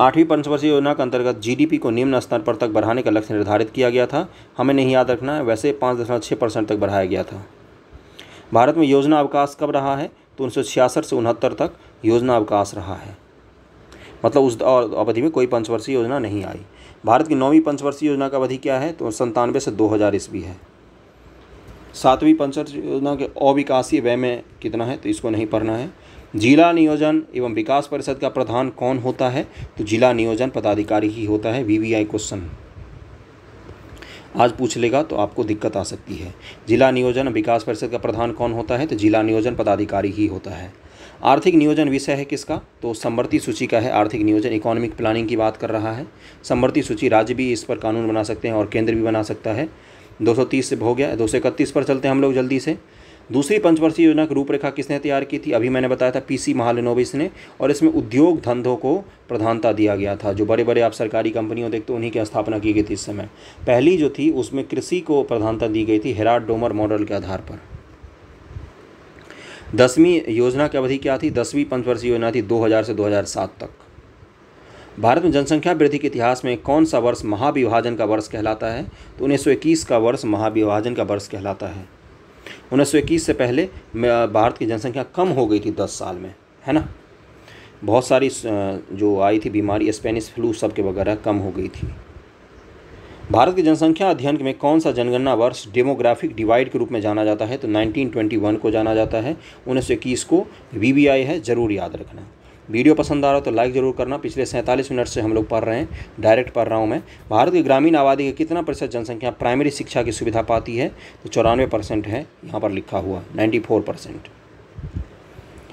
आठवीं पंचवर्षीय योजना के अंतर्गत जीडीपी को निम्न स्तर पर तक बढ़ाने का लक्ष्य निर्धारित किया गया था हमें नहीं याद रखना है वैसे पाँच दशमलव छः परसेंट तक बढ़ाया गया था भारत में योजना अवकाश कब रहा है तो उन्नीस से उनहत्तर तक योजना अवकाश रहा है मतलब उस अवधि में कोई पंचवर्षीय योजना नहीं आई भारत की नौवीं पंचवर्षीय योजना का अवधि क्या है तो संतानवे से दो हज़ार ईस्वी है सातवीं पंचायत योजना के अविकासीय व्यय में कितना है तो इसको नहीं पढ़ना है जिला नियोजन एवं विकास परिषद का प्रधान कौन होता है तो जिला नियोजन पदाधिकारी ही होता है वीवीआई क्वेश्चन आज पूछ लेगा तो आपको दिक्कत आ सकती है जिला नियोजन विकास परिषद का प्रधान कौन होता है तो जिला नियोजन पदाधिकारी ही होता है आर्थिक नियोजन विषय है किसका तो समवर्ती सूची का है आर्थिक नियोजन इकोनॉमिक प्लानिंग की बात कर रहा है समवर्ती सूची राज्य भी इस पर कानून बना सकते हैं और केंद्र भी बना सकता है 230 से हो गया दो पर चलते हैं हम लोग जल्दी से दूसरी पंचवर्षीय योजना की रूपरेखा किसने तैयार की थी अभी मैंने बताया था पीसी महालिनोविस ने और इसमें उद्योग धंधों को प्रधानता दिया गया था जो बड़े बड़े आप सरकारी कंपनियों देखते उन्हीं की स्थापना की गई थी इस समय पहली जो थी उसमें कृषि को प्रधानता दी गई थी हेराड डोमर मॉडल के आधार पर दसवीं योजना की अवधि क्या थी दसवीं पंचवर्षीय योजना थी दो से दो तक भारत में जनसंख्या वृद्धि के इतिहास में कौन सा वर्ष महाविभाजन का वर्ष कहलाता है तो इक्कीस का वर्ष महाविभाजन का वर्ष कहलाता है इक्कीस से पहले भारत की जनसंख्या कम हो गई थी 10 साल में है ना बहुत सारी जो आई थी बीमारी स्पेनिश फ्लू सब के वगैरह कम हो गई थी भारत की जनसंख्या अध्ययन में कौन सा जनगणना वर्ष डेमोग्राफिक डिवाइड के रूप में जाना जाता है तो 1921 को जाना जाता है इक्कीस को वी है ज़रूर याद रखना वीडियो पसंद आ रहा हो तो लाइक जरूर करना पिछले सैंतालीस मिनट से हम लोग पढ़ रहे हैं डायरेक्ट पढ़ रहा हूँ मैं भारत की ग्रामीण आबादी का कितना प्रतिशत जनसंख्या प्राइमरी शिक्षा की सुविधा पाती है तो चौरानवे परसेंट है यहाँ पर लिखा हुआ नाइन्टी फोर परसेंट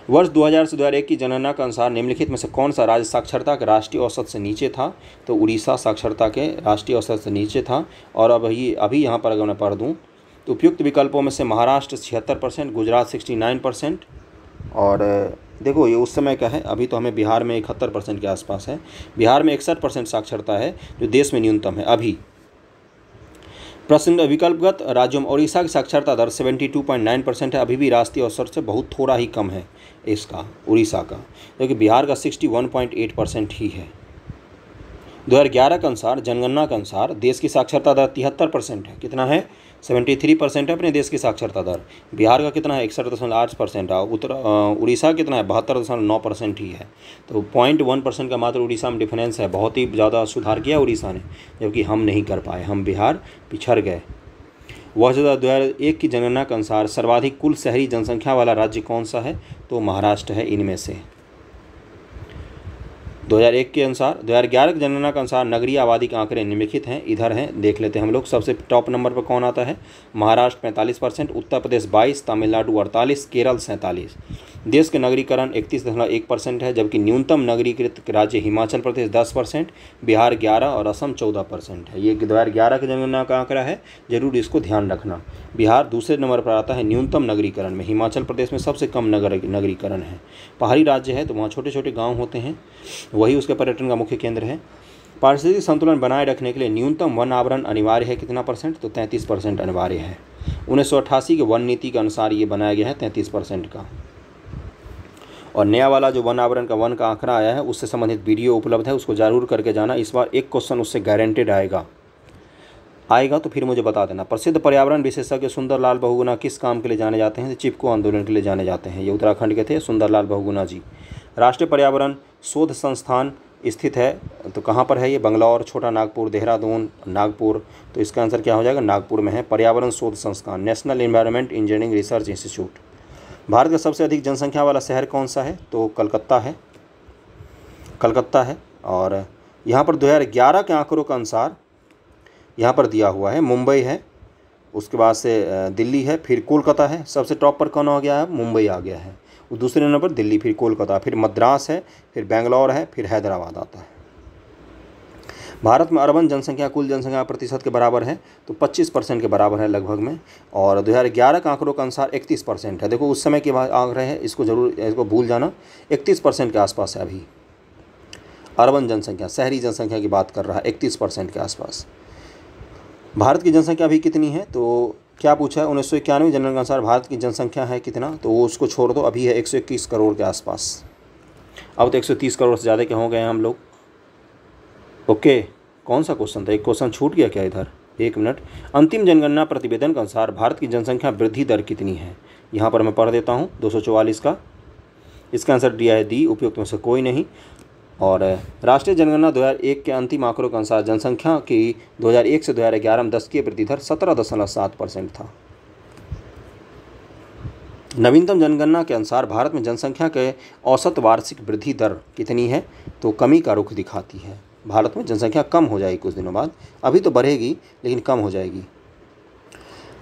वर्ष 2000 से 2001 की जनगणना के अनुसार निम्नलिखित में से कौन सा राज्य साक्षरता के राष्ट्रीय औसत से नीचे था तो उड़ीसा साक्षरता के राष्ट्रीय औसत से नीचे था और अब ये अभी यहाँ पर अगर मैं पढ़ दूँ तो उपयुक्त विकल्पों में से महाराष्ट्र छिहत्तर percent Gujarat sixty nine percent और देखो ये उस समय का है अभी तो हमें बिहार में इकहत्तर परसेंट के आसपास है बिहार में इकसठ परसेंट साक्षरता है जो देश में न्यूनतम है अभी प्रश्न विकल्पगत राज्यों में ओडिशा की साक्षरता दर 72.9 परसेंट है अभी भी राष्ट्रीय औसत से बहुत थोड़ा ही कम है इसका उड़ीसा का क्योंकि बिहार का सिक्सटी परसेंट ही है ग्यारह के अनुसार जनगणना के अनुसार देश की साक्षरता दर तिहत्तर परसेंट है कितना है सेवेंटी थ्री परसेंट है अपने देश की साक्षरता दर बिहार का कितना है इकसठ दशमलव आठ परसेंट है उत्तर उड़ीसा कितना है बहत्तर दशमलव नौ परसेंट ही है तो पॉइंट वन परसेंट का मात्र उड़ीसा में डिफरेंस है बहुत ही ज़्यादा सुधार किया उड़ीसा ने जबकि हम नहीं कर पाए हम बिहार पिछड़ गए वर्ष दो हज़ार एक की जनगणना के अनुसार सर्वाधिक कुल शहरी जनसंख्या वाला राज्य कौन सा है तो महाराष्ट्र है इनमें से 2001 के अनुसार 2011 की जनगणना के अनुसार नगरीय आबादी के आंकड़े निम्नलिखित हैं इधर हैं देख लेते हैं हम लोग सबसे टॉप नंबर पर कौन आता है महाराष्ट्र 45 परसेंट उत्तर प्रदेश 22 तमिलनाडु 48 केरल सैंतालीस देश के नगरीकरण इकतीस दशमलव एक परसेंट है जबकि न्यूनतम नगरीकृत राज्य हिमाचल प्रदेश दस परसेंट बिहार ग्यारह और असम चौदह परसेंट है ये दो हज़ार ग्यारह के जनगणना का आंकड़ा है जरूर इसको ध्यान रखना बिहार दूसरे नंबर पर आता है न्यूनतम नगरीकरण में हिमाचल प्रदेश में सबसे कम नगर नगरीकरण है पहाड़ी राज्य है तो वहाँ छोटे छोटे गाँव होते हैं वही उसके पर्यटन का मुख्य केंद्र है पारिस्थितिक संतुलन बनाए रखने के लिए न्यूनतम वन आवरण अनिवार्य है कितना परसेंट तो तैंतीस परसेंट अनिवार्य है उन्नीस सौ अट्ठासी के वन नीति के अनुसार ये बनाया गया है तैंतीस परसेंट का और नया वाला जो वन आवरण का वन का आंकड़ा आया है उससे संबंधित वीडियो उपलब्ध है उसको ज़रूर करके जाना इस बार एक क्वेश्चन उससे गारंटेड आएगा आएगा तो फिर मुझे बता देना प्रसिद्ध पर्यावरण विशेषज्ञ सुंदरलाल बहुगुना किस काम के लिए जाने जाते हैं चिपको आंदोलन के लिए जाने जाते हैं ये उत्तराखंड के थे सुंदरलाल बहुगुना जी राष्ट्रीय पर्यावरण शोध संस्थान स्थित है तो कहाँ पर है ये बंगलौर छोटा नागपुर देहरादून नागपुर तो इसका आंसर क्या हो जाएगा नागपुर में है पर्यावरण शोध संस्थान National Environment Engineering Research Institute भारत का सबसे अधिक जनसंख्या वाला शहर कौन सा है तो कलकत्ता है कलकत्ता है और यहाँ पर 2011 के आंकड़ों के अनुसार यहाँ पर दिया हुआ है मुंबई है उसके बाद से दिल्ली है फिर कोलकाता है सबसे टॉप पर कौन हो गया है मुंबई आ गया है दूसरे नंबर पर दिल्ली फिर कोलकाता फिर मद्रास है फिर बेंगलौर है फिर हैदराबाद आता है भारत में अर्बन जनसंख्या कुल जनसंख्या प्रतिशत के बराबर है तो 25 परसेंट के बराबर है लगभग में और 2011 के आंकड़ों के अनुसार 31 परसेंट है देखो उस समय के आंकड़े हैं इसको जरूर इसको भूल जाना 31 परसेंट के आसपास है अभी अर्बन जनसंख्या शहरी जनसंख्या की बात कर रहा है इकतीस परसेंट के आसपास भारत की जनसंख्या अभी कितनी है तो क्या पूछा है उन्नीस सौ इक्यानवे जनरल के अनुसार भारत की जनसंख्या है कितना तो वो उसको छोड़ दो अभी है एक सौ इक्कीस करोड़ के आसपास अब तो एक सौ तीस करोड़ से ज़्यादा के हो गए हैं हम लोग ओके कौन सा क्वेश्चन था एक क्वेश्चन छूट गया क्या इधर एक मिनट अंतिम जनगणना प्रतिवेदन के अनुसार भारत की जनसंख्या वृद्धि दर कितनी है यहाँ पर मैं पढ़ देता हूँ दो का इसका आंसर डी आई डी उपयुक्त में से कोई नहीं और राष्ट्रीय जनगणना 2001 के अंतिम आंकड़ों के अनुसार जनसंख्या की 2001 से 2011 में दशकीय वृद्धि दर सत्रह दशमलव सात परसेंट था नवीनतम जनगणना के अनुसार भारत में जनसंख्या के औसत वार्षिक वृद्धि दर कितनी है तो कमी का रुख दिखाती है भारत में जनसंख्या कम हो जाएगी कुछ दिनों बाद अभी तो बढ़ेगी लेकिन कम हो जाएगी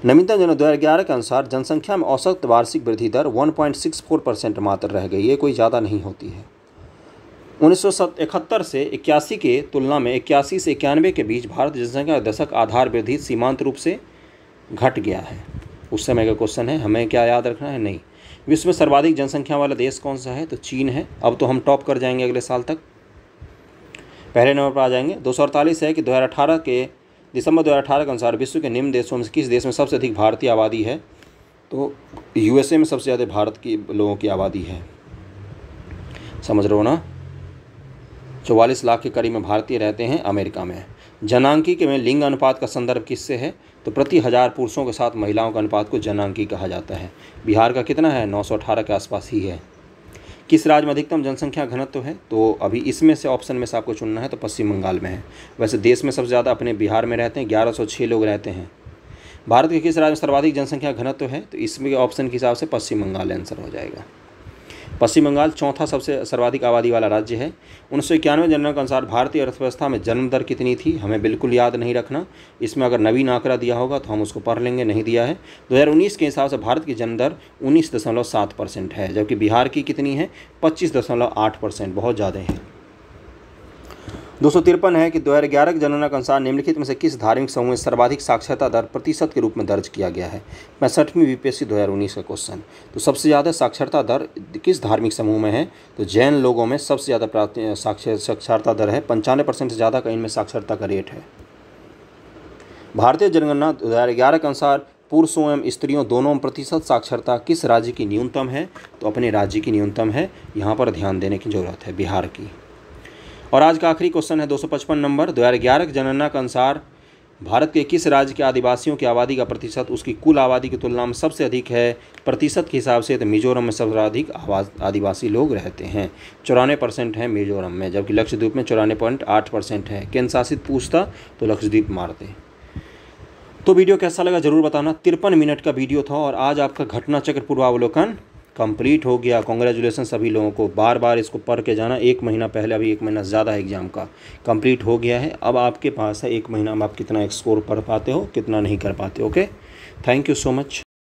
नवीनतम जन दो ग्यारह के अनुसार जनसंख्या में औसत वार्षिक वृद्धि दर 1.64 परसेंट मात्र रह गई ये कोई ज़्यादा नहीं होती है उन्नीस से इक्यासी के तुलना में इक्यासी से इक्यानवे के बीच भारत जनसंख्या दशक आधार वृद्धि सीमांत रूप से घट गया है उस समय का क्वेश्चन है हमें क्या याद रखना है नहीं विश्व में सर्वाधिक जनसंख्या वाला देश कौन सा है तो चीन है अब तो हम टॉप कर जाएंगे अगले साल तक पहले नंबर पर आ जाएंगे दो है कि दो के दिसंबर दो के अनुसार विश्व के निम्न देशों में किस देश में सबसे अधिक भारतीय आबादी है तो यूएसए में सबसे ज़्यादा भारत की लोगों की आबादी है समझ रहे हो ना चौवालीस लाख के करीब में भारतीय रहते हैं अमेरिका में जनांकी के में लिंग अनुपात का संदर्भ किससे है तो प्रति हज़ार पुरुषों के साथ महिलाओं का अनुपात को जनांकी कहा जाता है बिहार का कितना है 918 के आसपास ही है किस राज्य में अधिकतम जनसंख्या घनत्व है तो अभी इसमें से ऑप्शन में से आपको चुनना है तो पश्चिम बंगाल में है वैसे देश में सबसे ज़्यादा अपने बिहार में रहते हैं ग्यारह लोग रहते हैं भारत के किस राज्य में सर्वाधिक जनसंख्या घनत्व है तो इसमें ऑप्शन के हिसाब से पश्चिम बंगाल आंसर हो जाएगा पश्चिम बंगाल चौथा सबसे सर्वाधिक आबादी वाला राज्य है उन्नीस सौ इक्यानवे जनरल के अनुसार भारतीय अर्थव्यवस्था में जन्म दर कितनी थी हमें बिल्कुल याद नहीं रखना इसमें अगर नवीन आंकड़ा दिया होगा तो हम उसको पढ़ लेंगे नहीं दिया है 2019 के हिसाब से भारत की जन्म दर उन्नीस दशमलव सात परसेंट है जबकि बिहार की कितनी है पच्चीस दशमलव आठ परसेंट बहुत ज़्यादा है दो है कि दो हज़ार ग्यारह के जनगणना के अनुसार निम्नलिखित में से किस धार्मिक समूह में सर्वाधिक साक्षरता दर प्रतिशत के रूप में दर्ज किया गया है पैंसठवीं बीपीएससी 2019 का क्वेश्चन तो सबसे ज़्यादा साक्षरता दर किस धार्मिक समूह में है तो जैन लोगों में सबसे ज़्यादा साक्षर साक्षरता दर है पंचानवे परसेंट से ज़्यादा का इनमें साक्षरता का रेट है भारतीय जनगणना दो हज़ार ग्यारह के अनुसार पुरुषों एवं स्त्रियों दोनों प्रतिशत साक्षरता किस राज्य की न्यूनतम है तो अपने राज्य की न्यूनतम है यहाँ पर ध्यान देने की जरूरत है बिहार की और आज का आखिरी क्वेश्चन है 255 नंबर दो हज़ार ग्यारह की जनगणना के अनुसार भारत के किस राज्य के आदिवासियों की आबादी का प्रतिशत उसकी कुल आबादी की तुलना में सबसे अधिक है प्रतिशत के हिसाब से तो मिजोरम में सबसे अधिक आदिवासी लोग रहते हैं चौरानवे परसेंट है मिजोरम में जबकि लक्षद्वीप में चौरानवे पॉइंट आठ परसेंट है केंद्र शासित पूछता तो लक्षद्वीप मारते तो वीडियो कैसा लगा जरूर बताना तिरपन मिनट का वीडियो था और आज आपका घटना चक्र पूर्वावलोकन कंप्लीट हो गया कॉन्ग्रेचुलेसन सभी लोगों को बार बार इसको पढ़ के जाना एक महीना पहले अभी एक महीना ज़्यादा है एग्ज़ाम का कंप्लीट हो गया है अब आपके पास है एक महीना में आप कितना स्कोर पढ़ पाते हो कितना नहीं कर पाते okay thank you so much